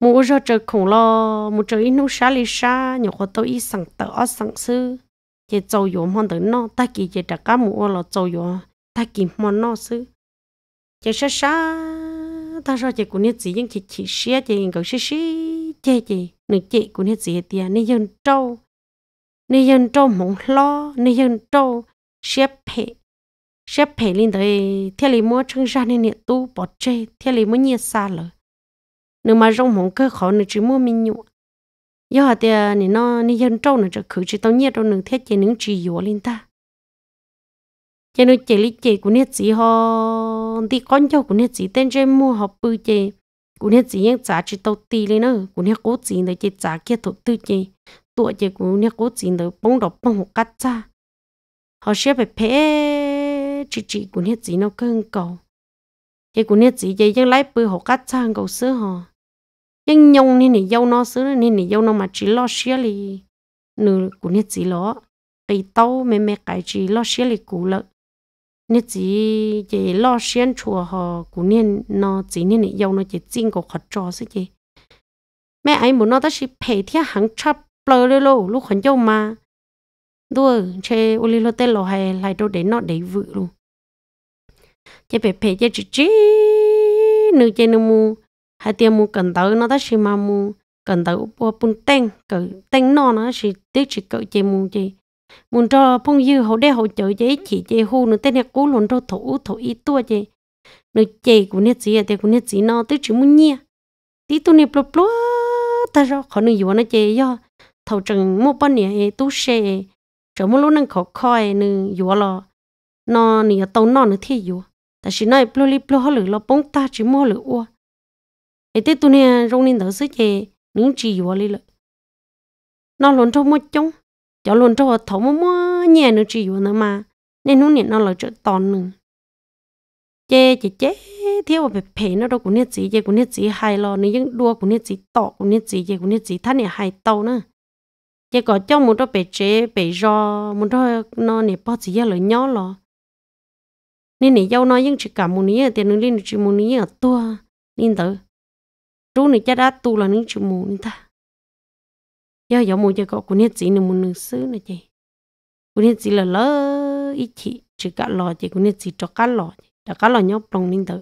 Speaker 1: 木热着恐了，木着一弄啥哩啥，你活到一上到二上是，这造谣么的呢，大几这大家木了造谣，大几么呢是，这啥啥，他说这古呢子应去去些这应该是是这这，你这古呢子的，你用招，你用招木了，你用招。xếp phê xếp phê lên tới thế là mua chân ra nên nhiệt tu bỏ chê thế là mua nhiệt xa lờ nếu mà rong mong cơ khó nữa chỉ mua mình nhụ giờ hả thì nên nó nên dân trâu nữa cho khử chỉ tao nhiệt đâu nữa thế chỉ những chỉ yếu lên ta cho nên chỉ lý chỉ của nhiệt gì họ đi con cháu của nhiệt gì tên chơi mua họ bự chơi cũng hết gì những giá trị đầu tì lên nữa cũng hết cố gì để chỉ giá kia thuộc tư chỉ tụi chỉ cũng hết cố gì để bông đỏ bông hộp cắt ra họ sẽ phải phê chỉ chỉ của hết chỉ nó cưng cầu cái của hết chỉ vậy nhưng lấy bự họ cắt sang cầu sữa họ nhưng nhông nên này dâu nó sữa nên này dâu nó mà chỉ lo xía li nửa của hết chỉ lo cái tàu mẹ mẹ cái chỉ lo xía li cũ lợ nên chỉ chỉ lo xuyên chùa họ của nên nó chỉ nên này dâu nó chỉ chinh cầu khát cho sữa chứ mẹ ấy muốn nó ta chỉ phải theo hàng chắp lơ lơ lô lúc còn dâu mà đua chơi uli lô tê lô hay lại đâu để nó để vự luôn chơi bể bể chơi chỉ chỉ nữ chơi nữ mu hai tiền mu cần tới nó ta xí mà mu cần tới bộ bún tanh cỡ tanh nó nó xí tiếc chỉ cỡ chơi mu chơi muốn cho phong dư hậu đế hậu chở chơi chỉ chơi hu nữa tên nhạc cố luôn cho thủ thủ ít tua chơi nữ chơi của nét gì à tên của nét gì nó tiếc chỉ muốn nhia tí tu nè plop plop ta cho khỏi nữ vừa nó chơi do thầu trừng mua bánh nè tu xe chỗ mua lúc nâng khó khói nâng yếu lo nó nỉ tàu nó nâng thi yếu tại chỉ nói plu li plu lử lo bông ta chỉ mua lử ua ấy tết tu nè rong nín đầu sức gì nín chỉ yếu li lử nó luôn trong mua chống chỗ luôn trong thấu mua mua nhẹ nâng chỉ yếu nữa mà nên nó nè nó là chỗ tòn nâng chê chê chê thiếu mà phê nó đâu cũng nét gì chê cũng nét gì hay lo nếu những đua cũng nét gì tọ cũng nét gì chê cũng nét gì thắt nè hay tàu nữa chỉ có cho một đôi bể chế bể rò một đôi nó nè bao chỉ là nhỏ lo nên nè dâu nói nhưng chỉ cả một ní tiền nên lên chỉ một ní to, tua nên tử chú này chắc đã tu là nên chỉ một nên ta giờ giờ một giờ có cuốn hết gì nè một nửa xứ nè chị cuốn hết gì là lỡ ít chị chỉ cả lò chị cuốn hết gì cho cả lò cả cá lò nhau plong nên tử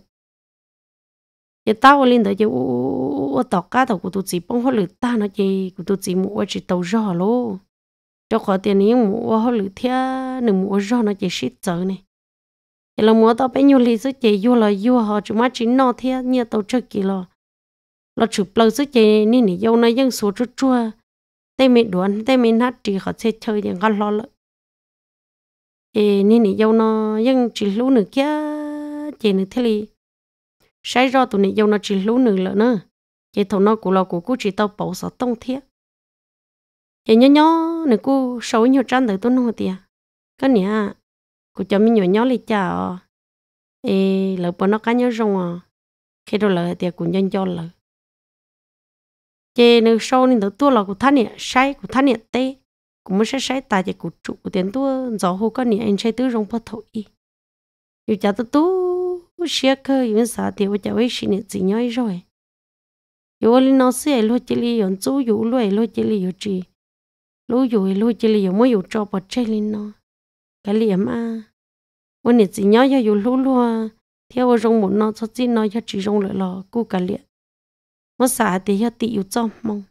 Speaker 1: giờ tao lên tới giờ ô tao cá tao của tụi chị bông hoa lửa ta nó chị của tụi chị mua chỉ tàu giò lô cho khỏi tiền ấy mua hoa lửa thia đừng mua giò nó chỉ shit chở này giờ là mua tao bấy nhiêu lì sức chị vô là vô họ chúng má chỉ nọ thia như tàu chơi kỳ lo lo chụp lâu sức chị nên để dâu nó vẫn số chút chua tay mình đoán tay mình hát chỉ họ chơi chơi thì ngon lo lợ nên để dâu nó vẫn chỉ lũ nữa kia chỉ nữa thế li sai rõ tụi này dâu nó chỉ lú nửa lợ nữa chỉ thầu nó cũng lò của cô chỉ tao bảo sợ tông thiệt, vậy nhớ nhớ nè cô sâu nhiều trăm tới tôi nó tiền cái nè cô cho mình nhỏ nhỏ lấy chả à. ê lỡ bữa nó cá nhớ rong à khi đó lỡ thì cũng nhân cho lỡ chị nửa sâu nên tôi tua là của thằng nè sai của thằng nè tê cũng mới sai sai tại chị của trụ của tiền tua gió hồ cái nè anh sai tứ rong bắt thổi yêu chả tôi tua 我写课有啥的，我就会写你字鸟 rồi。有哩老师也落这里用走有路也落这里有这，路有也落这里有没有找不这里呢？cái liền mà 我你字鸟也有路路啊，theo 我 dùng một nó cho chỉ nó cho chỉ dùng lại lò cú cái liền. Mà xả thì cho tị yêu mong.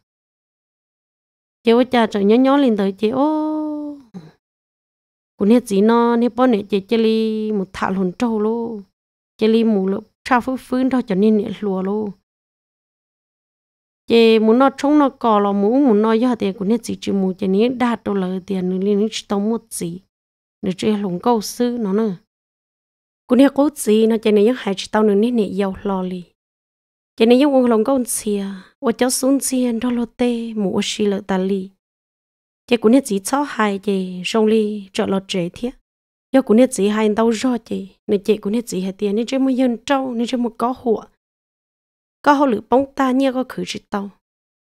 Speaker 1: Chị ôi cha trời nhỏ nhỏ lên tới chị ô. Cũng hết gì nó, hết bao nhiêu chị chơi một thả hồn trâu luôn chế li mù lộ sao phứ phứ đó cho nên nè lùa lô chế muốn nó trông nó cò là mũ muốn nó do tiền của nét chỉ chỉ mù chế nít đạt đâu là tiền nữa liên chỉ tông một gì nữa chơi lồng câu sư nó nữa của nét cố gì nó chế nít hai chỉ tao nữa nét nè giàu lò lì chế nít uống lồng câu xìa và cháu xuống xìa đó lô tê mũ xì lợ tà lì của nét chỉ chó hai chế sông lì chọn lọt trẻ thiết giờ cũng nét gì hai đâu rõ chị nên chị cũng nét gì hai tiền nên chơi một dân trâu nên chơi một có hộ có hộ lửa bóng ta nhớ có khử chị tao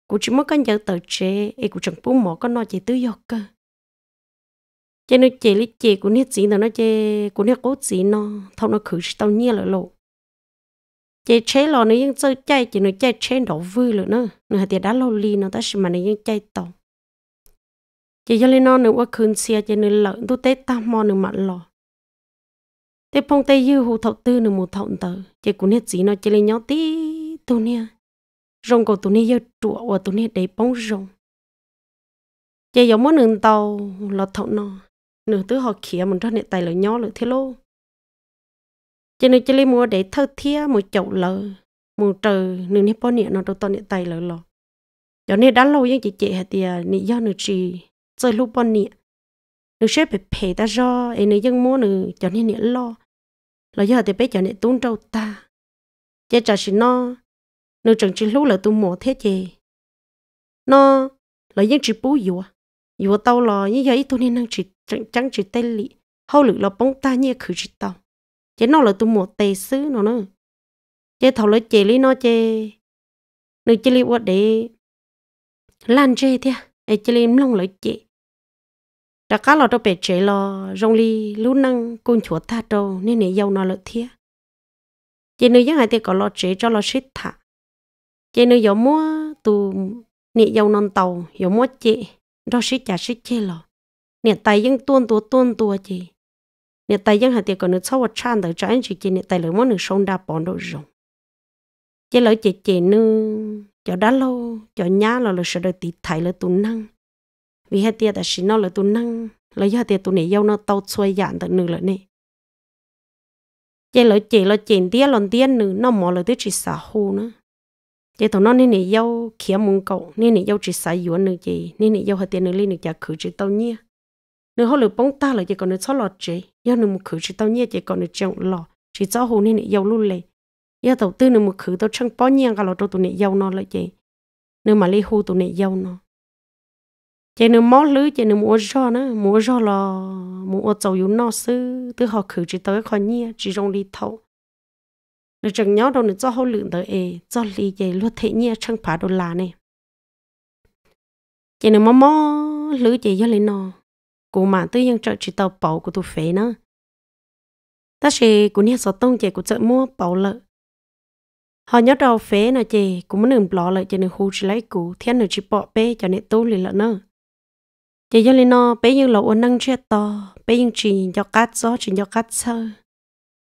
Speaker 1: cũng chỉ mất cái nhớ tờ chế ấy cũng chẳng bún mỏ có nói chị tứ giọt cơ chị nói chị lý chị cũng nét gì nó nói chị cũng nét cố gì nó thâu nó khử chị tao nhớ lại lộ chị chế lò nó ยัง chơi chạy chị nói chạy chế đổ vui nữa nữa hạt tiền đã lâu ly nó ta xem mà nó ยัง chạy tao chỉ cho lên nó nữa qua khuyên xe chỉ nữa lợn tu tết ta mò nữa mặn lò tết phong tây dư hụ thọ tư nữa một thọn tờ chỉ cũng hết gì nó chỉ lên nhau tí tu nia rồng cổ tu nia dơ trụ và tu nia để bóng rồng, chỉ giống món nương tàu là thọn nó nửa tứ họ khía mình cho nè tài lợn nhỏ lợn thế lô chỉ nữa chỉ lên mua để thơ thia một chậu lợn một trời nửa nếp bao nè nó đâu to nửa tài lợn lò cho nên đã lâu nhưng chị chị hạt tiền nị do nửa trì chơi lúc bọn nè nữ sẽ bị phê ta do ấy nữ dân mua nữ cho nên nè lo là giờ thì bé cho nè tốn trâu ta chế trả xin nó nữ chẳng chỉ lúc là tụi mỏ thế chê nó là dân chỉ bú dùa dùa tao là như vậy tụi nên năng chỉ chẳng chẳng chỉ tay lị hậu lực là bóng ta như khử chỉ tao chế nó là tụi mỏ tề xứ nó nữa chế thầu lấy chế lý nó chế nữ chế lý quá để lan chế thế ai chế lý mông lấy chế đã cá lò đâu bể chế lò rong li lú năng côn chuột tha đâu nên nể giàu nó lợi thia chị nữ dân hải tiệc có lò chế cho lò xít thả chị nữ giàu mua tù nể giàu non tàu giàu mua chị đó xít chả xít chế lò nể tay dân tuôn tua tuôn tua chị nể tay dân hải tiệc có nữ sau vật chan tới trái chị chị nể tay lỡ mua nữ sông đa bón đồ rồng chị lỡ chị chị nữ cho đã lâu cho nhá lò lỡ sợ đời tí thải lỡ tù năng vì hết tiệt là chỉ nó là tu năng là do tiệt tu này dâu nó tàu xoay dạng tận nửa lợi này chỉ lợi chỉ là chỉ tiếc lần tiếc nửa nó mò lợi tiếc chỉ xả hô nữa chỉ thằng nó nên này dâu khía mông cậu nên này dâu chỉ xả yuan nửa chỉ nên này dâu hết tiệt nửa lên nửa chả khử chỉ tao nhia nửa họ lửa bóng ta lợi chỉ còn nửa sáu lọt chỉ do nửa một khử chỉ tao nhia chỉ còn nửa trọng lọ chỉ sáu hô nên này dâu luôn lệ do đầu tư nửa một khử tao chẳng bao nhiêu cả lọ tụ này dâu nó lợi chỉ nửa mà lấy hô tụ này dâu nó chỉ nếu mót lứ chỉ nếu mua rau nữa mua rau là mua dầu yếu nó sư từ họ khử chỉ tới khỏi nhia chỉ rong đi thầu nếu chẳng nhớ đâu nữa cho hậu lượng tới e cho lì vậy luôn thế nhia chẳng phá đồ là nè. chỉ nếu mót mót lứ chỉ do lấy nó cụ mà tư nhân trợ chỉ tàu bảo của tôi phế nữa ta sẽ cụ nia sợ tông chỉ cụ chợ mua bảo lợ họ nhớ đầu phế là chỉ cũng muốn đừng bỏ lại cho nên hú chỉ lấy cụ thiên nữa chỉ bỏ bê cho nên tu liền lợ nữa chỉ cho nên nó bé những lỗ năng chết to bé những chỉ cho cắt gió chỉ cho cắt sơ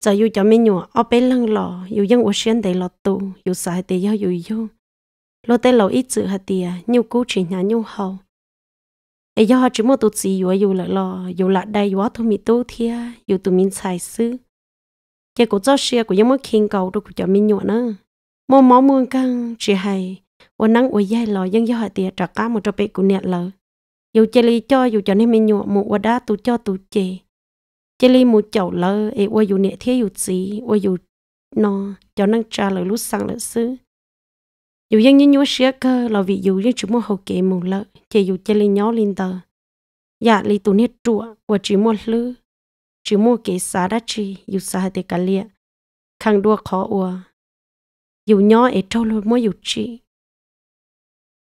Speaker 1: giờ yêu cho mình nhủ ở bé lăng lò dù dân ở xuyên để lọt tù dù sai thì yêu yêu yêu lô tê lỗ ít chữ hạt tiền, nhiều cú chỉ nhà nhiều hậu ấy do chỉ một tụt gì yêu yêu lợ lò yêu lạ đây yêu thôi mi tu thia yêu tụi mình xài sư cái của gió xe của những mất kinh cầu đâu của cho mình nhủ nữa mua máu muôn căng chỉ hay ở nắng ở dây lò dân do hạt tiề trả cá một trò bé của nẹt lợ dù chơi li cho dù cho nên mình nhụa mụ qua đá tụ cho tu chè chơi li mụ chậu lơ ấy qua dù nhẹ thế dù gì qua dù nó cho năng trả lời lúc sang lỡ xứ dù dân như nhúa sữa cơ là vì dù dân chúng mua hậu kệ mù lợ chè dù chơi li nhó lên tờ dạ li tu nhẹ trụa qua chỉ mua lư chỉ mua kệ xá đã chi dù xá thì cả liệt khang đua khó ua dù nhó ấy e trâu lôi mua dù chi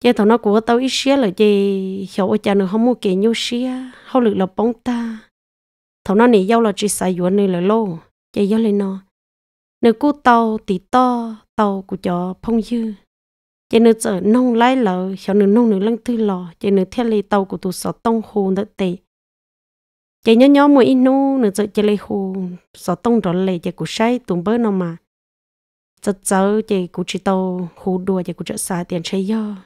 Speaker 1: chế thằng nó của tao ít xía là chế hiểu ở cha nó không mua kể nhiêu xía không lực là bóng ta thằng nó này giàu là chỉ xài yuan này là lô chế giàu lên nó nếu cú tàu thì to tàu của chó phong dư chế nếu chở nông lái lợ hiểu nếu nông nửa lăng tư lò chế nếu theo lấy tàu của tụ sọ tông hồ đất tệ chế nhớ nhớ mỗi nô nửa chở chế lấy hồ sọ tông rõ lệ chế của sai tụng bơ nó mà chợ chợ chế của chỉ tàu hồ đùa chế của chợ xài tiền chơi do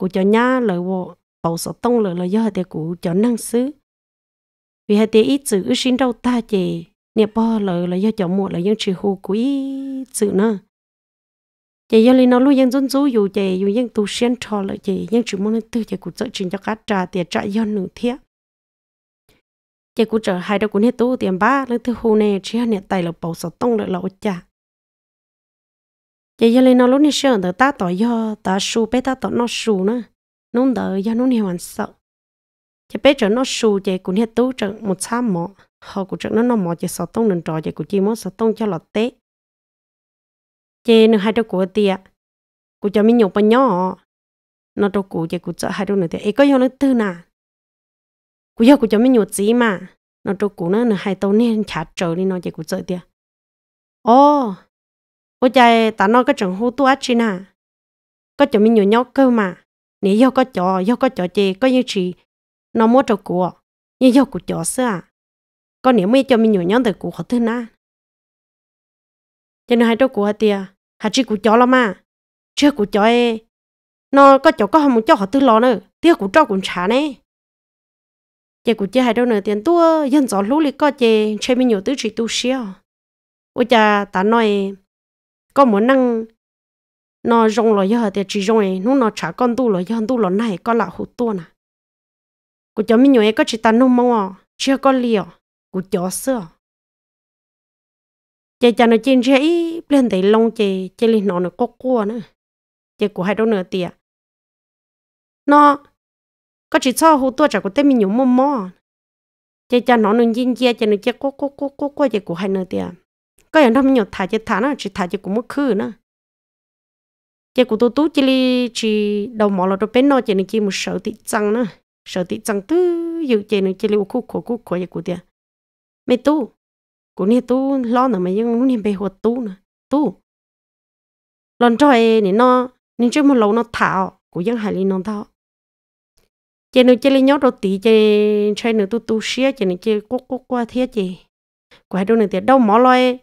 Speaker 1: cụ cho nhá lời wo bầu sợ tông lời lời do hai cụ cho năng xứ vì hai tiệt ít chữ xin đâu ta chè nè bo lời lời do cho mua là dân chỉ hù cụ ít chữ nữa chè do lý nó luôn dân dân dú dù chè dù dân tu xuyên trò lời chè dân chỉ muốn tư chè cụ trợ trình cho cá trà tiền trà do nữ thiết chè cụ trở hai đâu cũng hết tu tiền ba lên thứ hù nè chỉ hai nè tay là bầu sợ tông lời là cha giờ giờ lên nó lúc này sợ đỡ ta tỏ do ta su bé ta tỏ nó su nữa nó đỡ do nó nhiều hoàn sợ chỉ bé trở nó su chỉ cũng hết tú trở một xa mỏ họ cũng trở nó nó mỏ chỉ sợ tông đừng trò chỉ cũng chỉ muốn sợ tông cho lọt té chỉ nửa hai đứa của tiệt cũng cho mình nhục bao nhỏ nó đâu cụ chỉ cũng sợ hai đứa nữa thì ấy có do nó tư nà cụ do cũng cho mình nhục gì mà nó đâu cụ nữa nửa hai tàu nên chả trở đi nó chỉ cụ sợ tiệt ô ô cha ta nó có chẳng hô tu ác chi nà có chỗ mình nhiều nhau mà nếu có chỗ yêu có chỗ chê có như chị nó mua cho của như yêu của chỗ còn nếu mấy cho mình nhiều nhau thì của thứ na cho nên hai chỗ của tia hà chỉ của chỗ lắm mà chưa của chỗ ấy có chỗ có không muốn cho họ tư lo nữa tiếc của cho cũng trả nè chị của chị hai đâu nữa tiền tua dân gió lũ lì có chị chơi mình nhiều thứ chỉ tu xíu ôi cha ta nói có muốn năng nó rong lo giờ thì chỉ rong ấy nó trả con tu lo giờ tu lo này có là hụt tu nè à? cụ cho mình nhớ có chỉ ta nung mong à chưa có liều cụ cho sữa chị cha nó chín rễ lên thấy lông chị chị lên nó nó có cua nữa chị của hai đâu nữa tiệt nó có chỉ cho hụt tu chả của tên mình nhớ mồm mò à? chị cha nó nó chín kia chị nó chơi có có có có có chị của hai nữa tiệt có những năm nhiều thả chỉ thả nó chỉ thả chỉ cũng mất khứ nữa chỉ của tôi tú chỉ li chỉ đầu mỏ là tôi bên nó chỉ nên chỉ một sợ tị trăng nữa sợ tị trăng tư dụ chỉ nên chỉ li khu khu khu khu vậy của tiền mấy tu của nè tu lo nữa mà nhưng nè bề hoạt tu nữa tu lần trời nè nó nè chưa một lâu nó thảo của dân hải li thảo chỉ nên chỉ li nhớ đồ tị chỉ chơi nữa tu tu xía chỉ nên chỉ quốc quốc qua thiết chỉ của hai này thì đâu mỏ loay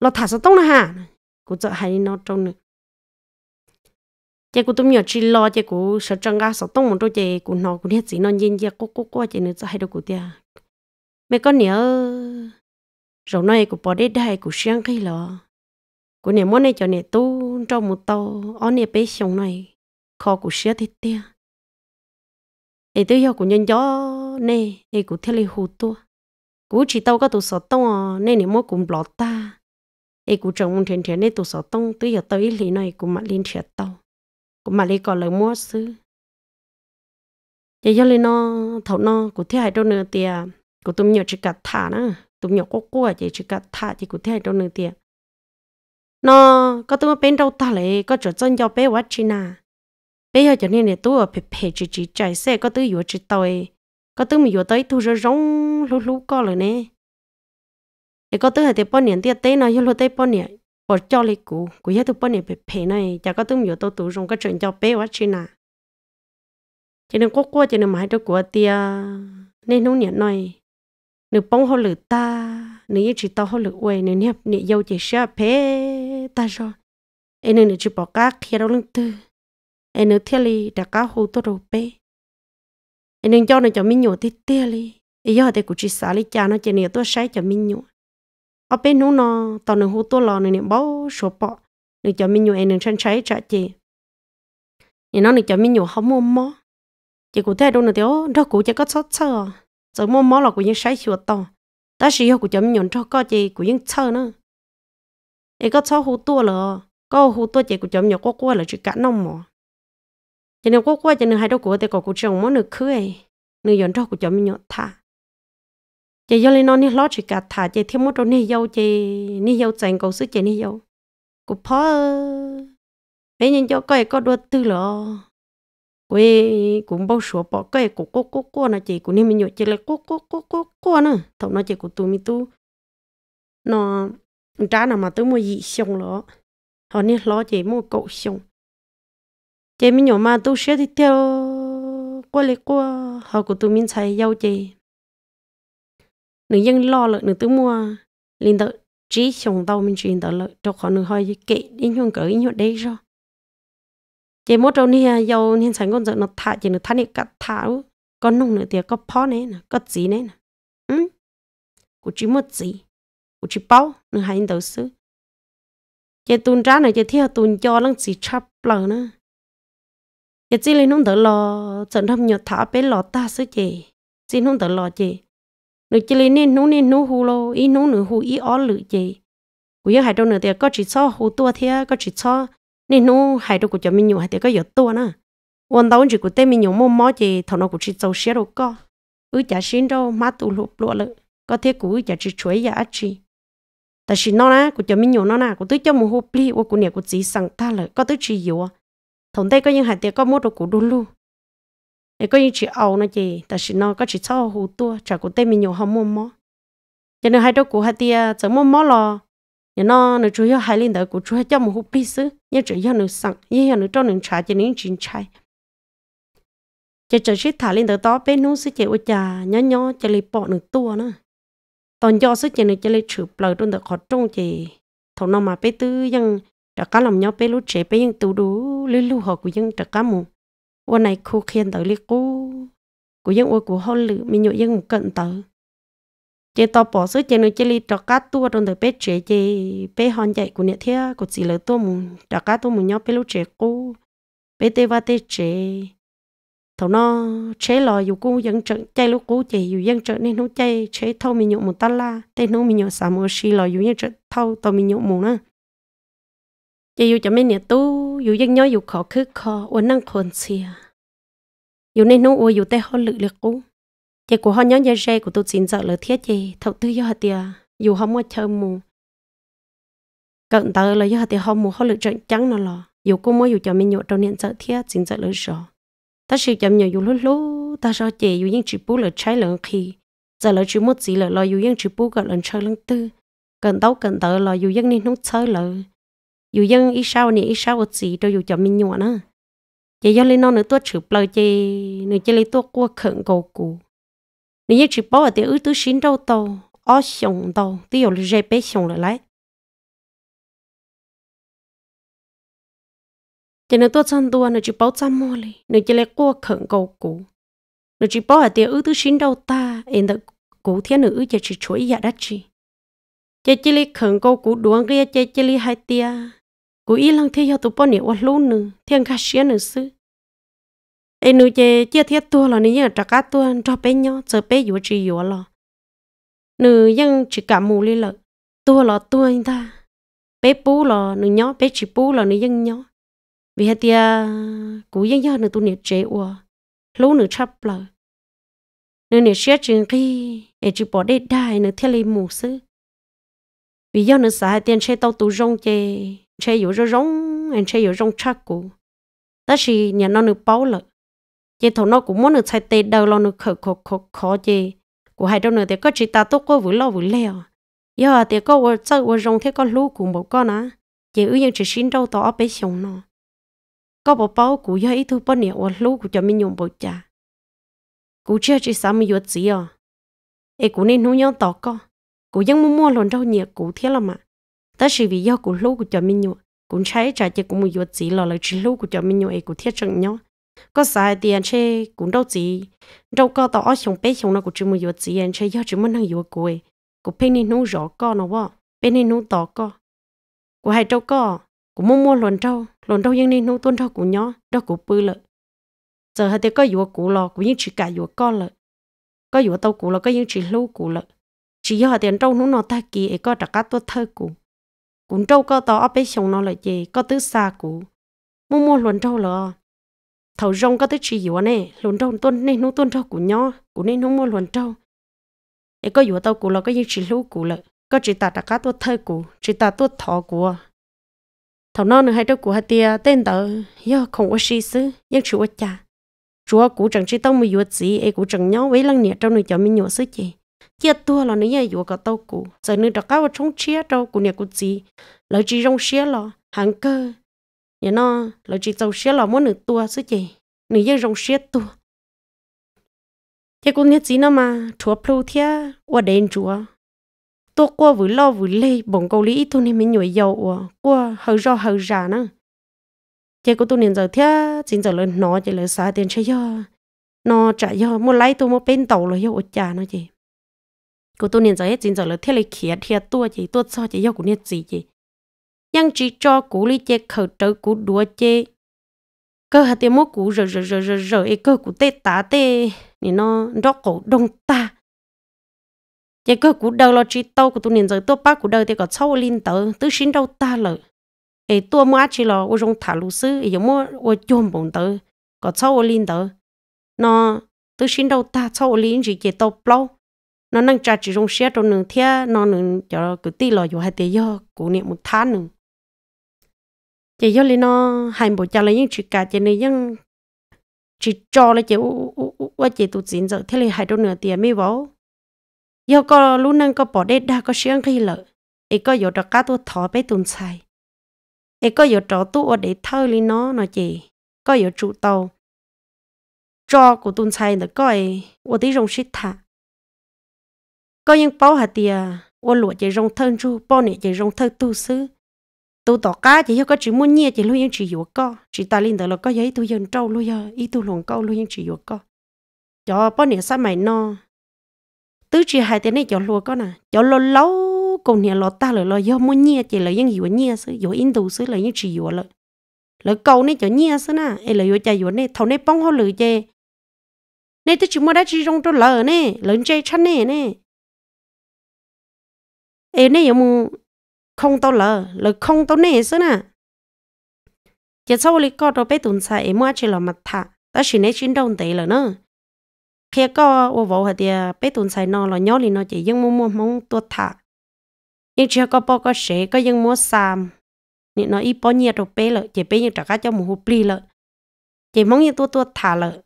Speaker 1: lo thả sao tông là hà cô sợ hay nó trông nữa chị cô tụm nhỏ chỉ lo chị cô sợ trăng ga sợ tông một chỗ, chị cô nó cô hết gì nó nhìn chị cô cô cô chị nữa sợ hay đâu cô tia mẹ con nhớ rồi nói cô bỏ đến đây cô sáng cái lo cô nhớ món này cho nè tu trong một tàu ăn nè bé xong này khó cô sáng thế tia ấy tới giờ cô nhân gió nè ấy cô theo lấy hồ tua cô chỉ tao có tụ sợ tông à nè nè mốt cũng lọt ta ai cũng trồng một thiền thiền này tụ sổ tông tụ giờ tới lý này cũng mặc lên thiệt tao cũng mặc lên có lời mua xứ giờ giờ lý nó thấu nó cũng thế hay đâu nửa tiệt cũng tụm nhiều chỉ cả thả nữa tụm nhiều có quốc chỉ chỉ cả thả chỉ cũng thế hay đâu nửa tiệt nó có tụm bên đâu ta lại có chỗ chân cho bé quá chi na bé giờ cho nên này tụm ở phê phê chỉ chỉ chạy xe có tụm vừa chỉ tới có tụm vừa tới tụm rồi rong lú lú co rồi nè thì có tới thì bao nhiêu tiền tế nó yêu lo tế bao nhiêu bỏ cho lấy cũ cũ hết tụ bao nhiêu bị phê này chả có tụm nhiều tụ tụ dùng cái chuyện cho bé quá chi nà cho nên quốc quốc cho nên mãi cho của tia à, nên nông nhiệt này nửa bông hồ lửa ta nửa chỉ tao hồ lửa uầy nửa nhẹp nửa dâu chỉ xe phê ta rồi em nửa chỉ bỏ cá khi đâu lưng tư em nửa thiên li đã cá hồ tôi đầu bé em nửa cho nửa cho mình nhổ tít tia li em giờ thì cũng chỉ xả li cha nó chỉ nửa tôi sai cho mình nhổ ở bên nó nó tàu nửa hú tua lò này niệm bao số bọ nửa cho mình nhiều em nửa chân trái trả chị nè nó nửa cho mình nhiều không mua mỏ chị cụ thể đâu nửa thiếu đâu cụ chỉ có sót sơ giờ mua mỏ là cụ những trái chuột to ta sử dụng cụ cho mình nhiều cho có chị cụ những sơ nữa em có sót hú tua lò có hú tua chị cụ cho mình nhiều quá quá là chỉ cả nông mỏ chị nửa quá quá chị nửa hai đâu cụ thì có cụ trồng mỏ nửa khơi nửa dọn cho cụ cho mình nhiều thả chị yêu lên nó lót chỉ cả thả chị thêm một đôi nít yêu chị nít yêu chành cầu sức chị nít yêu cụ phó mấy nhìn cho coi có đôi tư lọ quê cũng bao số bỏ coi cụ cố cố cố nè chị cũng nên mình nhớ chị là cố cố cố cố cố nè thằng nó chị cũng tu mi tu nó trả nào mà tôi mua gì xong lọ họ nít lo chị mua cậu xong chị mình nhớ mà tôi sẽ thì theo qua lấy qua họ cũng tu mình xài yêu chị nữ dân lo lợi nữ tứ mua linh tự trí chồng tao mình truyền tự lợi cho khỏi nữ hơi kệ đến nhung cỡ nhung đấy rồi chỉ mỗi trâu nia dầu nên sản con giờ nó thả chỉ nó thả này cắt thả con nông nữa thì có phó này nè có gì này nè ừ của chỉ một gì của chỉ bao nữa hai đầu xứ chỉ tuần ra này chỉ theo tuần cho lăng gì chắp lờ nữa chỉ chỉ lên nông đỡ lo trận thâm nhật thả bé lo ta xứ chỉ chỉ nông đỡ lo chỉ rồi chỉ lên nên nú nên nú hú lo ý nú nửa hú ý ó lử gì của giờ hai đâu nửa thì có chỉ cho hú tua thế có chỉ cho nên nú hai đâu của cho mình nhiều hai thì có giờ tua nữa ôn đâu chỉ của tên mình nhiều mồm mó gì thằng nó của chỉ giàu xé đâu co, ở nhà xin đâu má tu lụp lụa lự có thế của chả chỉ chuối giả chỉ tại vì nó nè của cho mình nhiều nó nè của tôi cho một hộp ly của của nhà của chỉ sẵn ta lự có tới chỉ nhiều thằng đây có những hai thì có mua đồ của đu lu ấy có những chị ầu nó chị ta chỉ nó có chỉ sau hú tua chả có tên mình nhiều hâm mồm mó cho nên hai đứa của hai tia chẳng mồm mó lo nhà nó nó chủ yếu hai linh đời của chủ yếu cho một hú pi sứ nhưng chủ yếu nó sẵn nhưng yếu nó cho nó trả cho những chuyện chạy cho chờ xích thả linh đời đó bên nó sẽ chạy ô trà nhó nhó cho lấy bỏ nó tua nữa toàn do sức chạy nó cho lấy chữ bờ trong đời khó trông chị thầu nó mà bé tư nhưng trả cá lòng nhau bé lúc trẻ bé nhưng tù đủ lưu lưu họ của dân trả cá mù วันไหนคูเคียนตัวลิกู กูยังอวยกูฮอลลือมีหนุ่ยยังมุกันตัวเจตอปอซื้อเจนุเจลีดอกกาตัวตรงตัวเป๊ะเจเจ เป๊ะฮอนใหญ่กูเนี่ยเทียกูสีเหลือตัวมึงดอกกาตัวมึงย่อเป๊ะลูกเจกู เป๊ะเตว่าเตเจทนอเชลออยู่กูยังเจใจลูกกูเจอยู่ยังเจนี่นู้ใจเชเท่ามีหนุ่มตาลาเตนู้มีหนุ่มสามโอชีลออยู่ยังเจเท่าตัวมีหนุ่มนะ giờ dạ, dù cho mấy nhà tu dù dân nhớ dù khó khứ khó uốn năng khôn xìa à. dù nên nô uốn dù tay họ lự lực cũ giờ dạ, của họ nhớ giờ rẻ của tôi xin dở lỡ thiết gì thầu tư do hạt tiề dù họ mua chơi mù cận tờ là do hạt tiề họ mù họ lự trận trắng nó lò dù cô mua dù cho mình nhộn trong niệm dở thiết xin dở lỡ rõ ta sự chậm nhờ dù lú lú ta rõ chị dù những chỉ bú lỡ trái lỡ khi giờ lỡ chỉ một gì lỡ lo dù những chỉ bú gọi lỡ chơi lỡ tư cận tấu cận tờ là dù dân nên nút chơi lỡ dù dân ít sao nè ít sao một gì đâu dù cho mình nhọ nữa chỉ do lên nó nữa tuốt chữ bờ chỉ nữa chỉ lấy tuốt qua khẩn cầu cụ nếu như chữ bao thì ứ tứ xin đâu tàu ó xong tàu tí dụ là dễ bé lại lại chỉ nữa tuốt chăn tua nữa chữ bao chăn mua li nữa chỉ lấy qua khẩn cầu cụ nữa chữ bao thì ứ tứ xin đâu ta em đã cụ thiên nữa chỉ chữ chuỗi giả đất chi chỉ chỉ lấy khẩn cầu cụ đuông kia chỉ chỉ lấy hai tia cú ý lăng thế cho tụi bọn nhiều luôn nữa thiên khá xía nữa sư em nữ chè chia thiết tua là nữ nhớ trả cá tua cho bé nhỏ giờ bé yếu lò, yếu lo chỉ cả mù lì lợ tua là tua anh ta bé bú là nữ nhỏ bé chỉ bú là nữ ยัง nhỏ vì hết tia cú ยัง nhớ nữ tụi nhiều chế ua lúc nữ chấp lợ nữ nữ xía chừng khi em chỉ bỏ để đai nữ thiết lì mù sư vì do nữ xã tiền xe tàu tụ rong chè chơi yếu rồi rong anh chơi yếu rong chắc cũ ta xì nhà nó được bao lợ chỉ thầu nó cũng muốn được sai tê đầu lo được khờ khờ khờ khó chứ của hai đâu nữa thì có chỉ ta tốt có vừa lo vừa leo giờ thì có vừa chơi vừa rong thế có lú cũng một con á chị ưu nhưng chỉ xin đâu tỏ bé sống nó có bộ bao của giờ ít thứ bao nhiêu vừa lú của cho mình nhung bộ cha cú chơi chỉ sao mình vượt gì à, ấy cú nên nuôi nhau tỏ co cú vẫn muốn mua lần đâu nhiệt cú thế là mà ta chỉ vì do cũng lâu của cho mình nhụ cũng trái trả chỉ cũng một chút gì là lại chỉ lâu của cho mình nhụ ấy cũng thiết chẳng nhau có sai tiền chơi cũng đâu gì đâu có tao ở trong bé trong nó cũng chỉ một chút gì anh chơi do chỉ muốn năng yếu cuối cũng bên này nấu rõ co nó vợ bên này nấu tỏ co của hai đâu co cũng mua mua lồn đâu lồn đâu nhưng nên nấu tuân đâu cũng nhỏ đâu cũng bự lợ giờ hai tiếng có yếu cũ lò cũng như chỉ cả yếu con lợ có yếu tao cũ lợ có như chỉ lâu cũ lợ chỉ do hai tiếng đâu nấu nó ta kỳ ấy có đặc cát tuốt thơ cũ cũng trâu có tao áp bé xong nó lại chê có tứ xa cũ mua mua luận trâu lọ thầu rong có tứ chỉ yếu nè luận trâu tuân nên nó tuân trâu của nhỏ, của nên nó mua luận trâu ấy có yếu tao cũ là có như chỉ lú cũ lợ có chỉ tạt cả tuốt thơ cũ chỉ tạt tuốt thọ của thầu nó nữa hai trâu của hai tia tên tờ yo không có gì xứ nhưng chúa cha chúa cũ chẳng chỉ tao mới yếu gì ấy cũ chẳng nhó với lăng nhẹ trâu này cho mình nhọ sứ chị giờ tua là nếu như cả tàu cũ giờ nếu đó cao trong chia tàu cũ nhà cũng gì lời chỉ trong chia là hàng cơ nhà nó lời chỉ trong chia là mỗi nửa tua chứ gì nửa giờ trong chia tua thế cũng nhất gì nó mà chúa plu thia qua đền chùa, tua qua vừa lo vừa lê bỗng câu lý tôi nên mình nhồi dầu qua qua hơi do hơi già nữa thế cũng tôi nên giờ thia chính giờ lên nó chỉ là xài tiền chơi do nó trả do mua lấy tôi mua bên tàu rồi do ột trà nó chị cô tôi niên giờ hết chín giờ là thiết lấy khía thiết tua chỉ tua so chỉ yêu của nên gì gì nhưng chỉ cho cú lý chê khẩu trợ cú đùa chê cơ hạt tiền mốt cú rồi rồi rồi rồi rờ cơ cú tê tá tê nên nó đó cổ đông ta chê cơ cú đầu lo chỉ tàu của tôi niên giờ tua ba cú đầu thì có sâu linh tử tứ sinh đâu ta lợ ấy tua mua chỉ là ô rong thả lũ sư ấy giống mua ô chôm bồng tờ có sâu linh tử, nó tứ sinh đâu ta sâu linh chỉ chê tàu bao nó nâng trà chỉ rong xe trong nương thia nó nương cho cứ ti lo vô hai tiền do cụ niệm một tháng nương chỉ do lên nó hai bộ cha lấy những chuyện cả chỉ này những chỉ cho lấy chỉ u u u u chỉ tụt dính giờ thế là hai trong nửa tiền mới bảo do có lúc năng có bỏ đét đa có xuyên khi lợ ấy có vô đó cá tu thọ bé tuần sai, ấy có vô trò tu ở để thơ lên nó nó chỉ có vô trụ tàu cho của tuần sai nữa coi ở tí rong xít thả có những bao hạt tiề ô lụa chỉ rong thân chu bao nè chỉ rong thân tu sứ tu tỏ cá chỉ có chỉ muốn nhẹ chỉ luôn những chỉ yếu co chỉ ta linh đó là có giấy tu dân trâu luôn giờ ý tu luồng câu luôn những chỉ yếu co cho bao nè sao mày no tứ chỉ hai tên này cho lúa có nè cho lúa lâu cùng nè lúa ta rồi lo do muốn nhẹ chỉ là những yếu nhẹ sứ yếu in tu sứ là những chỉ yếu lợi lợi câu này cho nhẹ sứ na, ấy là yếu chạy yếu này thầu này bông hoa lử chê nên tôi chỉ mua đã chỉ rong cho lờ nè lớn chơi chăn nè nè ê nè yếm không tao lờ lờ không tao nè xí nè giờ sau lý có đâu bé tuần sai em mua chỉ là mặt ta chỉ nè chín đồng tỷ là nữa khi có ô vỗ hạt địa à, bé tuần sai nó là nhỏ thì nó chỉ dân mua mua mong tuột thả nhưng chưa có bao có sẽ có dân mua sam nên nó ít bao nhiêu đâu bé lợ chỉ bé nhưng trả cá cho một hộp ly lợ chỉ mong như tuột tuột thả lợ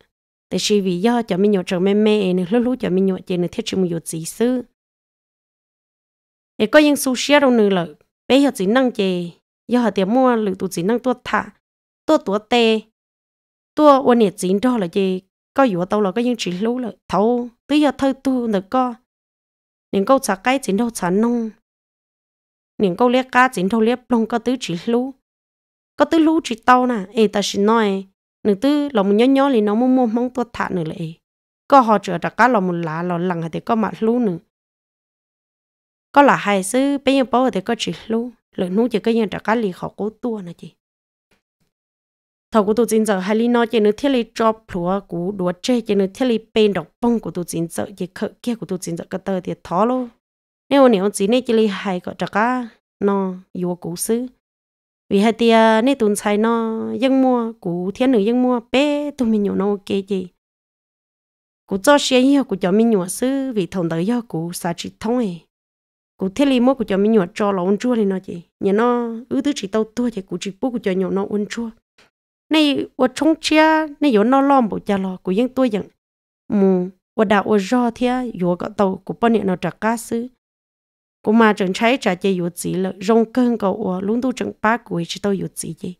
Speaker 1: tại vì do cho mình nhọ trở mê mê lúc lúc cho mình nhọ chỉ nên thiết chữ một chút gì xứ để có những sushi đâu nữa là bây giờ chỉ năng chè giờ họ tiền mua lự tụ chỉ năng tua thả tua tua tê tua quên niệm chỉ đó là gì có yếu tao là có những chỉ lú là thâu, tới giờ thơ tu nữa co những câu trả cái chỉ đâu trả nông những câu liếc cá chỉ đâu liếc lông có tứ chỉ lú có tứ lú chỉ tao nè ấy ta chỉ nói nữ tư là một nhỏ nhỏ thì nó mua mua mong tua thả nữa lại có họ trở đặt cá là một lá là lằng hay thì có mặt lú nữa có là hai sư bây giờ bố thì có chỉ lu lượng nu chỉ có nhận trả cái lì khó cố tua nè chị thầu của tôi giờ hai li nói chỉ nữa thiết li cho plúa cú đùa chơi chỉ nữa thiết li bên đọc bông của tôi chính giờ chỉ khờ kia của tôi chính giờ cái tờ thì thó luôn nếu nếu chỉ này chỉ li hai có trả cá nó yếu cố sư vì hai tia nè tuần sai nó dân mua cú thiên nữ dân mua bé tôi mình nhiều nó ok chị cú cho xe yêu cú cho mình nhiều sư vì thằng tới yêu cú xa chỉ thông ấy cụ thế li mua cụ cho mi nhọt cho là uốn chua thì nó chị nhà nó ứ thứ chỉ tao tua thì cụ chỉ bố cụ cho nhọt nó uốn chua này ở trong chia này yếu nó lom bộ cha lo cụ yên tua chẳng mù ở đào ở do thế yếu cả tàu cụ bao nhiêu nó trả cá sứ cụ mà chẳng trái trả chơi yếu chỉ là rong cơn cậu ở luôn tu chẳng ba cụ chỉ tao yếu gì chị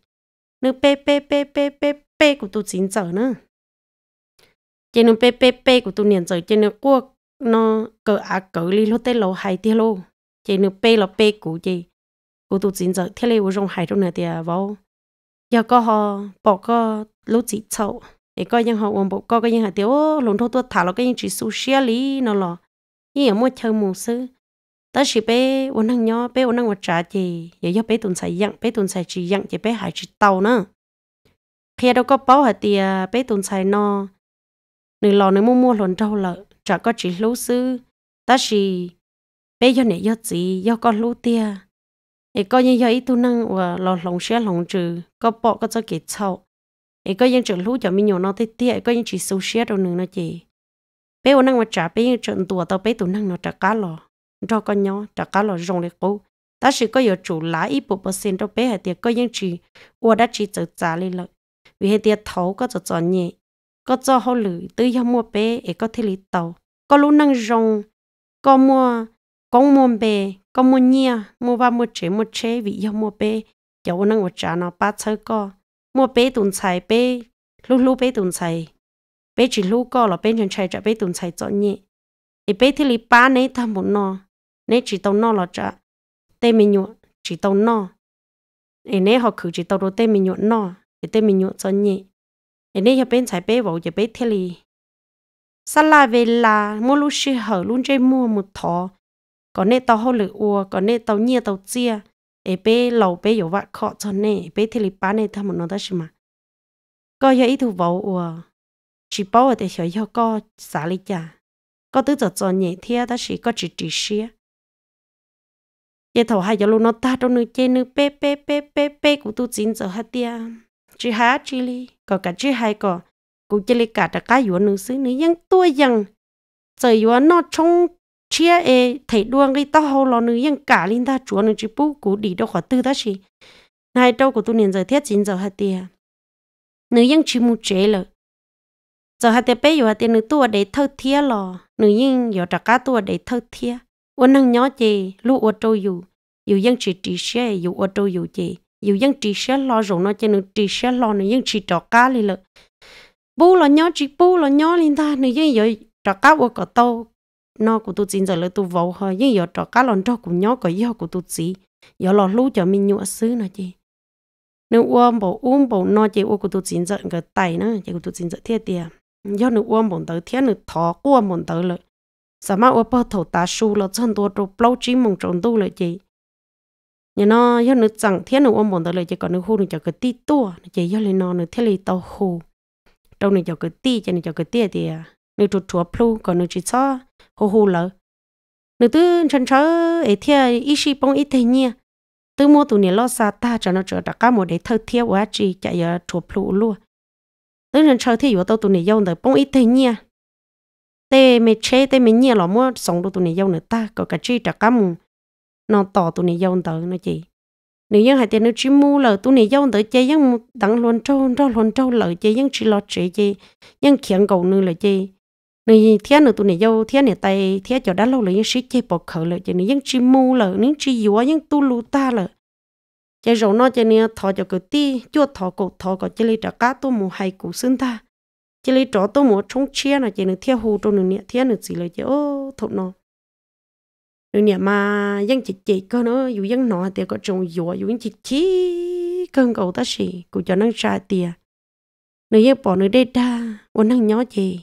Speaker 1: nữ pe pe pe pe pe pe cụ tu chín giờ nữa chị nữ pe pe pe cụ tu niệm giờ chị nữ quốc nó cỡ à cỡ li lô tê lô hay tê lô chị nửa bê là bê cũ chị cũ tụt chính giờ thế này vô rong hay trong này thì vào giờ có họ bỏ có lô chỉ sâu, để coi những họ uống bộ có cái những hạt tiêu lồn thô tôi thả nó cái những chỉ su xia lý nó lò như ở mua chơi mù sư ta chỉ bé uống hàng nhỏ bé uống hàng một trà chị giờ giờ bé tuần xài dặn bé tuần xài chỉ dặn chị bé hai chỉ tàu nữa khi đâu có bao hạt tiền bé tuần xài no, nửa lò nửa mua mua lồn trâu lợn chả có chỉ lú sư ta chỉ bây giờ này giờ gì giờ có lú tia ấy có như giờ ít tu năng và lo lòng xe lòng trừ có bỏ có cho kỹ sau ấy có những chuyện lú cho mình nhiều nó tê tia ấy có những chỉ sâu xe đâu nữa nó chỉ bây giờ năng mà trả bây giờ chuyện tuổi tao bây tu năng nó trả cá lò cho con nhỏ trả cá lò rong để cố ta chỉ có giờ chủ lá ít bộ percent đâu bây giờ thì có những chỉ ua đã chỉ tự trả lên lợi vì hệ tiền thấu có cho chọn nhẹ có cho họ lử tới họ mua bé để có thể lý tàu có lúc năng rong có mua có mua bé có mua nhia mua ba mua chế mua chế vì họ mua bé cháu năng ở trả nó ba chơi co mua bé tuần xài bé lúc lúc bé tuần xài bé chỉ lúc co là bé chân xài trả bé tuần xài cho nhẹ thì bé thì lý ba nấy tham một nọ nấy chỉ tàu nọ là trả tê mình nhụa chỉ tàu nọ để nấy họ khử chỉ tàu đồ tê mình nhụa nọ để tê mình nhụa cho nhẹ em nên cho bên trái bé vào giờ bé thế li sa la về là mua lúc xí hở luôn chơi mua một thò. còn nên tàu hô lửa uo, còn nên tàu nhia tàu chia em bé lầu bé dầu vặt khó cho nên bé thế li ba nên tham một nó đó mà coi giờ ít thu vào uo, chỉ bảo đây hiểu cho co xả lý cha có tứ giờ cho nhẹ thia đó, chỉ có chỉ chỉ xia giờ thầu hai giờ luôn nó ta trong nước chơi nước bé bé bé bé bé cũng tu chín giờ hết tiêm chỉ há chỉ li có cả chỉ hai có cũng chỉ li cả đã cá yuan nữ xứ nữ dân tua dân giờ yuan nó trong chia e thấy đuôi cái tao hầu lo nữ dân cả linh ta chúa nữ chỉ bú cú đi đâu khỏi tư ta chỉ này đâu của tôi niệm giờ thiết chín giờ hai tiền nữ dân chỉ mu chế lợ, giờ hai tiền bây giờ hai tiền nữ tua để thâu thia lò nữ dân giờ đã cá tua để thâu thia uốn năng nhỏ chê lũ uốn trâu dù dù dân chỉ chỉ xe dù uốn trâu dù chê dù dân chỉ sẽ lo rồi nó cho nó chỉ sẽ lo nó dân chỉ trò cá li lợ bố là nhỏ chỉ bố là nhỏ lên ta nó dân giờ trò cá của cậu tao nó của tôi chín giờ là tôi vỗ hơi dân giờ trò cá lon trò của nhỏ của yêu của tôi chỉ giờ lo lú cho mình nhựa xứ nó chị nếu uống bổ uống bổ nó chị uống của tôi chín giờ cái tay nó chị của tôi chín giờ thiệt tiền giờ nếu uống bổ tới thiệt nếu thọ uống bổ tới rồi sao mà uống bổ thầu ta su là chân tôi trộn lâu chỉ mong trộn tu lợi chị nhưng nó do nó chẳng thiết nó ôm bọn tới lời chỉ còn nó hô nó cho cái tí tua nó chỉ do lên nó nó thiết lấy tàu hô trong này cho cái tí cho này cho cái tia tia nó chuột chuột plu còn nó chỉ cho hô hô lỡ nó tư chân chớ ấy thiết ít xí bông ít thế nhia tư mua tụi này lo xa ta cho nó trở đặt cá một để thơ thiết quá chỉ chạy giờ chuột plu luôn tư chân chớ thì vừa tao tụi này dâu tới bông ít thế nhia tê mẹ chế tê mẹ nhia lò mua sống đồ tụi này dâu nữa ta có cái chi đặt cá mùng nó tỏ tụi này dâu tới nó chị nếu như hai tiền nó chỉ mua là tụi này dâu tới chơi nhưng đặng luôn trâu trâu luôn trâu lợi chơi nhưng chỉ lo chơi chơi nhưng khiến cầu nữa là chơi nếu thiên nữa tụi này dâu thiên này tay thiên cho đã lâu rồi nhưng sĩ chơi bỏ khờ lợi chơi nếu nhưng chỉ mua là nếu chỉ yếu nhưng tu lú ta là chơi rồi nó chơi nè thọ cho cái ti chua thọ cổ thọ cổ chơi lấy trả cá tôi mua hai củ xương ta chơi lấy trò tôi mua trống chia là chơi nữa thiên hồ trâu nữa nè thiên nữa gì là chơi ô thọ nó nếu nhà mà dân chị chị cơ nó dù dân nọ thì có trồng dùa dù dân chị chị cơn cầu ta xì cụ cho năng ra tiền nếu như bỏ nơi đây đa vốn năng nhỏ gì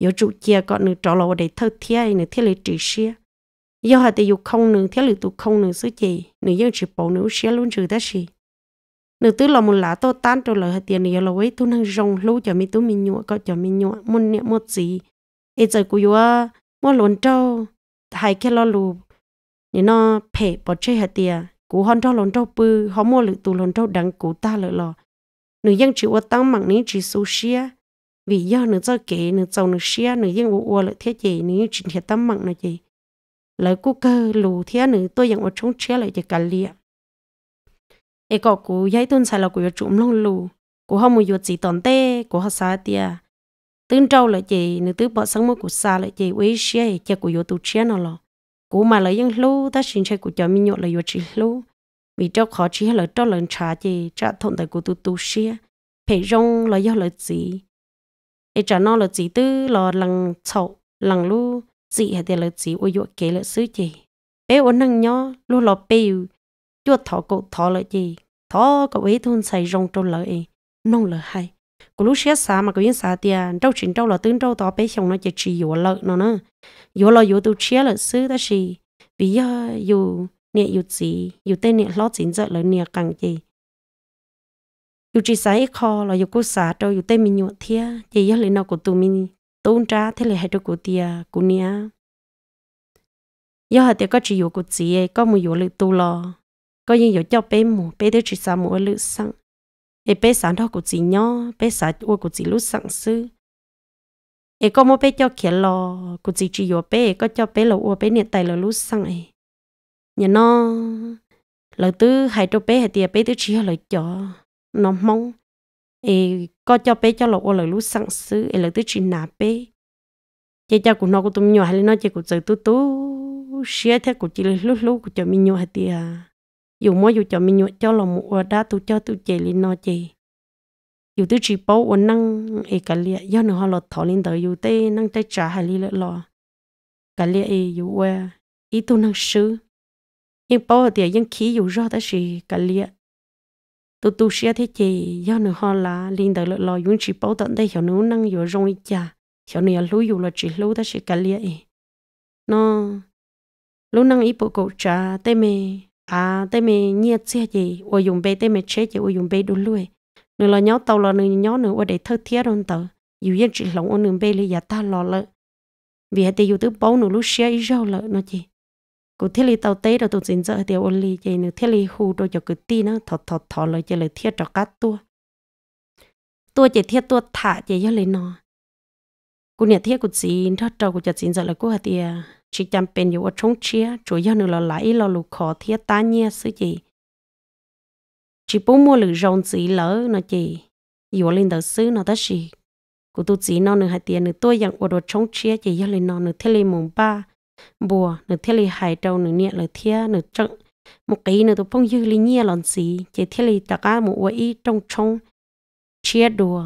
Speaker 1: giờ trụ chia còn nửa trọ lò để thơ thia nửa thia lấy trị xia Do hà thì dù không nửa thia lấy tụ không nửa sứ gì nửa dân chỉ bỏ nửa xia luôn trừ ta xì nửa tứ là một lá to tan rồi là tiền nửa là ấy tu năng rong lưu cho mi tu mi nhụa có cho mi nhụa muốn niệm một gì ấy giờ cụ vừa muốn lộn trâu hai cái lo lù nên nó phê bỏ chơi hạt tiề cú hòn trâu lon trâu bự họ mua lực tù lon trâu đắng cú ta lợi lò nữ dân chỉ qua tăng mạng ní chỉ số xia vì do nữ cho kể nữ giàu nữ xia nữ dân u u lợi thế gì nữ chỉ thiệt tăng mạng là gì lợi cú cơ lù thế nữ tôi dân ở chống chia lại chỉ cả liệt ai có cú giấy tuân sai là cú chụm lông lù cú họ mua yuột gì tòn tê cú họ xa tiề tương trâu lợi gì nữ tứ bỏ sáng mua cú xa lợi gì uế xia chỉ cú vô tu chia nó lò cú mà lấy những lú ta xin chơi của cho mình nhộn là vô chỉ lú vì cho khó chỉ là cho lần trả gì trả thôn tại của tu tu xia phải rong là do lời gì để trả nó là gì tư là lần sầu lần lú gì hay là lời gì ôi vô kể là xứ gì bé ôn năng nhó lú là bèo chuột thọ cậu thọ lợi gì thọ cậu ấy thôn xài rong trong lợi nông lợi hay cô lúc xé xả mà cô yên xả tiền đâu chuyện đâu là tương đâu tỏ bé xong nó chỉ chỉ vô lợn nó nữa yếu lợi yếu tôi chia lợi sư đó gì vì giờ yếu nè yếu gì yếu tên nè lót chính giờ là nè càng gì vô chỉ xả ít kho là vô cô xả đâu vô tên mình nhuận thia chỉ giờ lên nào của tụi mình tôn trả thế là hai đứa của tia của nia giờ hai tia có chỉ vô của chị có một vô lợi tu lo có những vô cho bé mù bé đứa chỉ xả một lợi sang e bé sáng đó cũng chỉ nhó bé sáng u cũng chỉ lúc sáng sư e có một bé cho kia lo cũng chỉ chỉ yo bé có cho bé lo u bé nhiệt tay lo lúc sáng ấy nhà nó lời tư hai đứa bé hai tia bé tư chỉ lời cho nó mong e có cho bé cho lo u lời lúc sáng sư e lời tư chỉ nà bé chị cha của nó cũng tụm nhỏ hay nó chị cũng chơi tu tu xia thế cũng chỉ lúc lúc của cho mình nhỏ hai tia dù mua dù cho mình cho lòng mua đã tu cho tu chế lên nó chế dù tôi chỉ bảo ổn năng ấy cả liệt do nửa hoa lọt thỏ lên tới dù tê năng tay trả hai li lợn lò cả liệt ấy dù qua ý tu năng sư nhưng bảo ở tiệt nhưng khí dù rõ ta chỉ cả liệt tu tu sửa thế chế do nửa hoa lá lên tới lợn lò dùng chỉ bảo tận đây hiểu nấu năng dù rong đi chả hiểu nửa lú dù là chỉ lú ta chỉ cả liệt ấy nó lú năng ý bộ cậu trả tê mê à tê mẹ nhiệt xe gì ô dùng bê tê mẹ chế gì ô dùng bê đúng luôn nữa là nhau tàu là nữa nhau nữa ô để thơ thiết luôn tờ dù yên chỉ lòng ô nương bê lì giả ta lò lợ vì hai tê dù tứ bấu nữa lúc xe ý rau lợ nó chị cụ thiết lì tàu tê rồi tụ dính dở thì ô lì chị nữa thiết lì hù đôi cho cứ ti nó thọ thọ thọ lợ chị lợ thiết cho cá tua tua chị thiết tua thả chị cho lấy nó cụ nhà thiết cụ dính rất trâu cụ cho dính dở là cụ hai tê chỉ chăm bên nhiều trống chia chủ yếu nữa là lại là lù khó thiết ta nhia sự gì chỉ bố mua lựu rong gì lỡ nó chỉ yếu lên đầu sư nó tất gì cụ tu chỉ nó nửa hai tiền nửa tôi dạng ở đồ trống chia chỉ yếu lên nó nửa thế lên mùng ba bùa nửa thế lên hai trâu nửa nhẹ lỡ thia nửa trận một cái nửa tôi phong dư lên nhia lần gì chỉ thế lên tất cả một quỹ trong trống chia đùa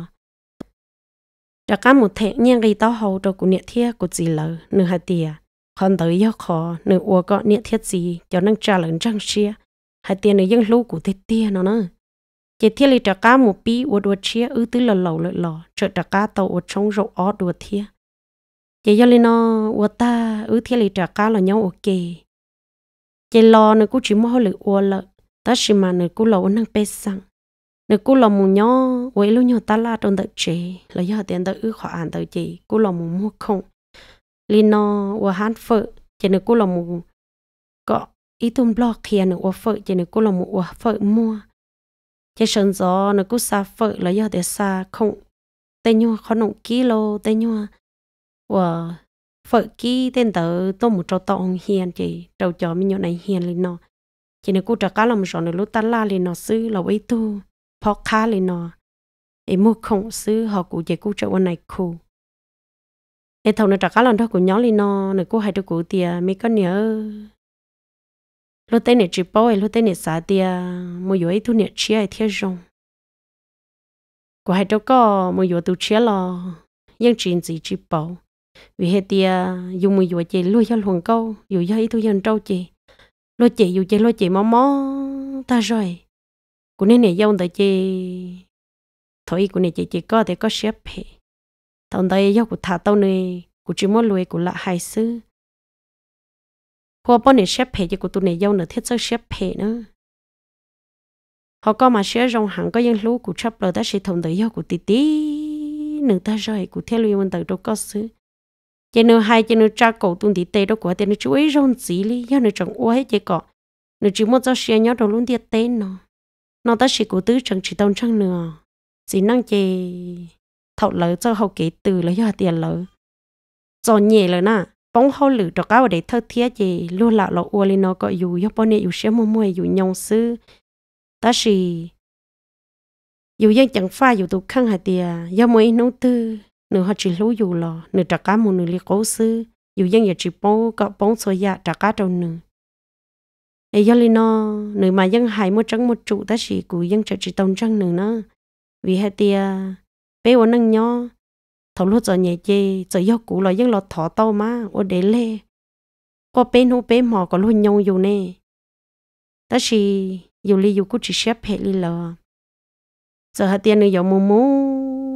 Speaker 1: ra cá một thẹn nhang gây tao hầu cho cụ nhẹ thia cụ chỉ lỡ nửa hai tia hòn tới yêu khó nửa uo có niệm thiết gì cho năng trả lớn trăng xia hai tiền nửa dân lũ của thế tia nó nữa chỉ thiết lý trả cá một bí uo đua chia ư tứ lò lầu lợi lò trợ trả cá tàu uo trong rậu ó đua thiết. chỉ do lý nó uo ta ư thiết lý trả cá là nhau ok chỉ lò nửa cũng chỉ mua hơi uo lợ ta chỉ mà nửa cũng lầu năng bê sang nửa cũng lò mù nhau ua lâu nhau ta la trong đợi chế là do tiền đợi ư khó ăn đợi chế cũng lò mù mua không lino ở han phở chỉ nên cô làm một có ý tôm blog kia nữa ở phở chỉ nên cô làm một ở phở mua chỉ sơn gió nữa cô xa phở là do để xa không tên nhau khó nông kilo tên nhau wa phở kí tên tớ tôm một trâu tông hiền chỉ trâu chó mình nhau này hiền lino chỉ nên cô trả cá làm rõ nữa lúc ta la lino sư là với tu phó khá lino ấy mua không sư họ cụ chỉ cô trở qua này khu em thầu nó trả cá lần đó của nhóm lên nó nó cô hai đứa cụ tia mấy con nhớ lúc tên này chỉ bao lúc tên này xả tia một giờ ấy thu nhận chia ai thiệt rong của hai đứa có một giờ tu chia lo nhưng chuyện gì chỉ bao vì hai tia dùng một giờ chị lui cho luồng câu dù do ấy thu nhận trâu chị lo chị dù chị lo chị mò mò ta rồi của nên này dông tại chị thôi của này chị chỉ có thể có xếp hệ tao đây yêu của thả tao này của chỉ muốn lùi của lạ hai sư hoa bao này xếp phe cho của tụi này yêu nữa thiết sao xếp phe nữa họ có mà xếp rong hẳn có dân lúc của chấp lời ta sẽ thông tới yêu của tí tí nửa ta rời của theo lùi mình tới đâu có sư chỉ nửa hai chỉ nửa cha cổ tụi tí tê đâu của tên chú ấy rong gì li yêu nửa chẳng uế chỉ có nửa chỉ muốn cho xe nhau đầu luôn tiệt tên nó nó ta sẽ của tứ chẳng chỉ tông trăng nữa chỉ năng chê thầu lỡ cho hậu kế từ lấy giờ tiền lỡ cho nhẹ lỡ nè bóng hậu lử cho cao để thơ thiết gì luôn là lọ uo lên nó có dù yếu bao nhiêu sẽ mua mua dù nhông sư ta chỉ dù dân chẳng pha dù tụ khăn hạt tiề do mỗi nấu tư nửa họ chỉ lú dù lò nửa trả cá một nửa liệt cố sư dù dân giờ chỉ bố có bóng số dạ trả cá trâu nửa ấy do nó nửa mà dân hại một trắng một trụ ta chỉ cú dân chợ chỉ tông trăng nửa nó vì hạt tiề bé ô nâng nhó thầu lúc cho nhẹ chê cho yêu cũ lo, những lo thỏ tao má, ô để lê có bé nô bé mò có luôn nhau dù nè ta chỉ dù li dù cũ chỉ xếp hệ li lờ giờ hạt tiền này giờ mù mù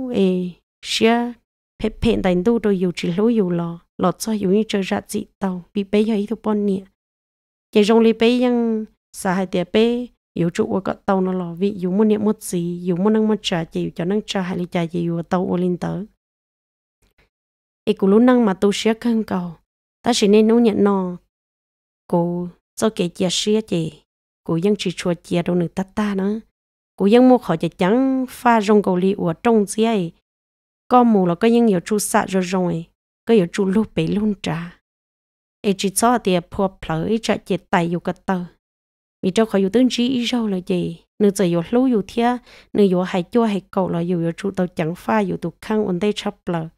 Speaker 1: ê xia phép phép đánh đu đôi dù chỉ lối dù lo, lo cho dù như chơi ra dị tao, bị bé giờ ít thu bọn nè chỉ rong li bé yang sa hai tiền bé yếu trụ qua cọ tàu nó lò vì yếu muốn niệm mất gì yếu muốn năng mất trả chỉ cho năng trả hay là trả chỉ yếu tàu ô linh tớ ý cụ lúc năng mà tu sửa khăn cầu ta chỉ nên nấu nhận nó cô cho kể chia sẻ chị, cô vẫn chỉ chua chia đâu nữa ta ta nữa cô vẫn mua khỏi chỉ trắng pha rong cầu li ở trong dưới con mù là có những yếu chú sạ rồi rồi có yếu chú lúc bị luôn trả ý chỉ cho tiền phù phở ý trả chỉ tay yếu cái vì cho khỏi yêu tướng chỉ ý rau là gì nửa giờ yêu lâu yêu thia nửa yêu hay cho hay cầu là yêu yêu chủ tàu chẳng pha yêu tụ khăn ổn tay chập lờ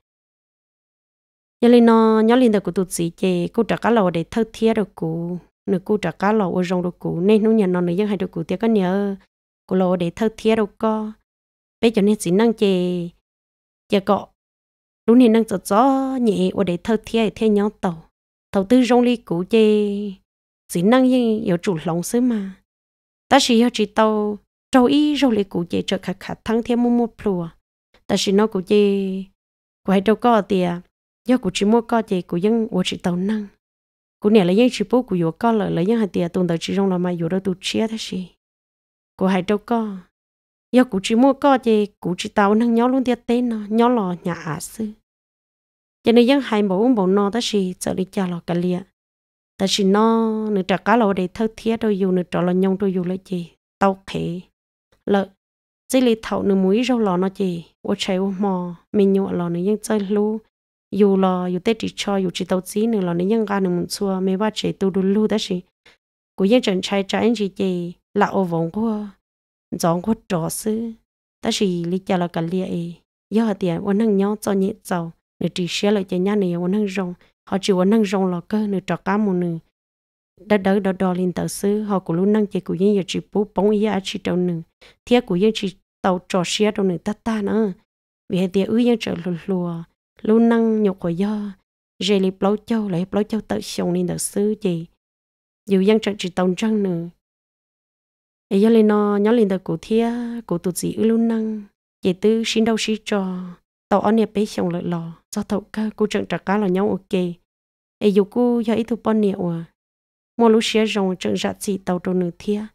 Speaker 1: Nhớ lên nó nhớ lên được của tụ chỉ chê cô trả cá lầu để thơ thia được cụ nửa cô trả cá lầu ở rong được cụ nên nó nhận nó nửa dân hay được cụ tiếc cái nhớ cô lầu để thơ thia được co bây giờ nên chỉ năng chê chê cọ lúc này năng giật gió nhẹ ở để thơ thia thì theo nhau tàu tàu tư rong ly cụ chê chỉ năng yên yêu chủ lòng sớm mà ta chỉ yêu chỉ tàu trâu ý rồi lấy cụ chế trợ khả khả thăng thêm mua mua plua ta chỉ nó cụ chế cụ hay đâu có tiền do cụ chỉ mua có chế cụ dân của chỉ tàu năng cụ nè là dân chỉ bố cụ yêu có lợi là dân hai tiền tuần đầu chỉ rong là mà yêu đâu tu chia thế gì cụ hay đâu có do cụ chỉ mua có chế cụ chỉ tàu năng nhau luôn tiền tên nó nhau lò nhà à sư cho nên dân hai bố bố nó ta chỉ sợ đi cha lò cả liệt ta chỉ nó nửa trả cá lâu để thơ thiết đâu dù nửa trả là nhông đâu dù là gì tao khỉ lợ chỉ lì thầu nửa mũi rau lò nó gì ô chạy ô mò mình nhụa lò nửa nhưng chơi lu dù lò dù tết chỉ cho dù chỉ tàu chí nửa lò nửa nhưng ga nửa một xua mấy ba chạy tu đu lu đó chỉ của những trận trai trái anh gì là ô vòng của dọn của trò sư ta chỉ lì chả là cả lia ấy tiền ô năng nhau cho nhẹ giàu nửa chỉ xe lại cho nhau này ô năng rong họ chỉ muốn năng rong lò cơ nửa trò cá một nửa đã đỡ đỡ đò lên tờ sư họ cũng luôn năng chế của dân giờ chỉ bố bóng ý á chỉ đầu nửa thiết của dân chỉ tàu trò xe đầu nửa tát ta nữa vì hai tiệt ư dân trở lùa lùa luôn năng nhục của do rề lì blau châu lấy blau châu tự xong lên tờ sư gì dù dân trở chỉ tàu trăng nửa ấy giờ lên nó nhớ lên tờ của thiết của tụt gì ư luôn năng chế tư xin đâu xin trò tàu ăn nhà bé xong lợi lò do thầu cơ cô trận trả cá là nhau ok ấy dù cô giờ ít thu bao nhiêu à mua lúc xía rồng trận rạt chỉ tàu trâu nửa thia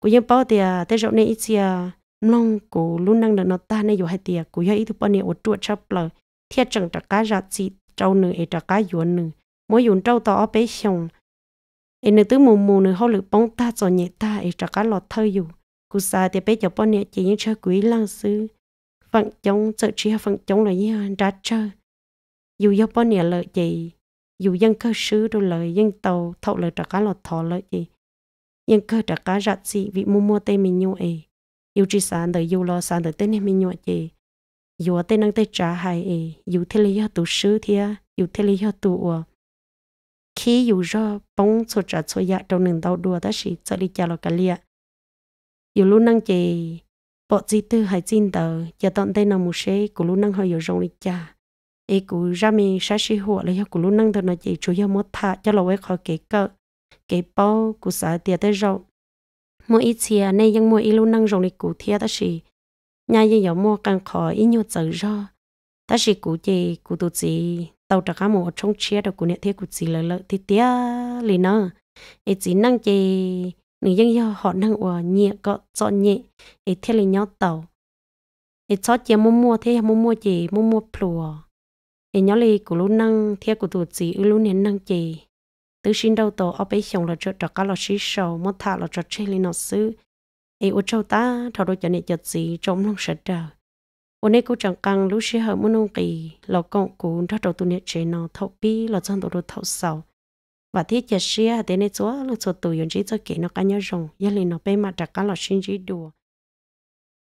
Speaker 1: cô yên bao tiền à tới rộng này ít xia à, nông cô luôn năng được nó ta này dù hai tiền cô giờ ít thu bao nhiêu ở chuột chắp lời. thia trận trả cá rạt chỉ trâu nửa ấy trả cá yuan nửa mỗi yuan trâu to ở bé xong ấy nửa tứ mù mù nửa hậu lực bóng ta cho nhẹ ta ấy trả cá lọt thơ dù cô xa thì bé giờ bao nhiêu chỉ những chơi quý lang sư phận chống sợ trí phận chống là như ra chơi dù do bao nhiêu lợi gì dù dân cơ sứ đồ lợi dân tàu thâu lợi trả cá lọt thọ lợi gì dân cơ trả cá rạt gì vì mua mua tên mình nhua ấy dù chỉ sản đời dù lo sản đời tên nên mình nhua gì dù ở tên năng tên trả hại ấy dù thế lý do tụ sứ thia dù thế lý do tụ à khi dù do bóng số trả số dạ trong nền đầu đua ta chỉ cho đi trả lọt cả liệt dù luôn năng gì bộ gì tư hay tin tờ giờ tận tê nào một xe của luôn năng hơi dù rong đi trả ý cụ ra mi sa si hộ là hiệu cụ lúc năng thằng nó chỉ chủ yếu một thà cho lâu ấy khỏi kể cỡ kể bao của sợ tiệt tới rồi mỗi ít chia nay nhưng mỗi ít lúc năng rồi cụ thiệt ta sĩ nhà dân giàu mua càng khỏi ít nhiều tự do ta sĩ cụ chỉ cụ tụ chỉ tàu trà cá mồ trong chia được cụ niệm thế cụ chỉ lợi lợi thì tía lì nữa ấy chỉ năng chỉ nữ dân giàu họ năng ở nhẹ có chọn nhẹ ấy thế là nhau tàu ấy chót chia mua mua thế mua mua chỉ mua mua plùa e nhỏ li của lúc năng theo của tụt gì ư lúc nén năng gì từ sinh đầu tổ ở bên sông là cho cho cá là xí sầu mất thà là cho chơi lên nó xứ e ô châu ta thầu đôi cho này chật gì trong lòng sợ chờ ô nay cũng chẳng căng lúc xí hợp muốn ông kỳ là con cũng ra đầu tụi nét chế nó thấu bi là chân tổ đồ thấu sầu và thế chật xí à thế này chỗ là chúa tuổi yon chỉ cho kể nó cá nhớ rồng gia linh nó bên mặt trả cá là xin chỉ đùa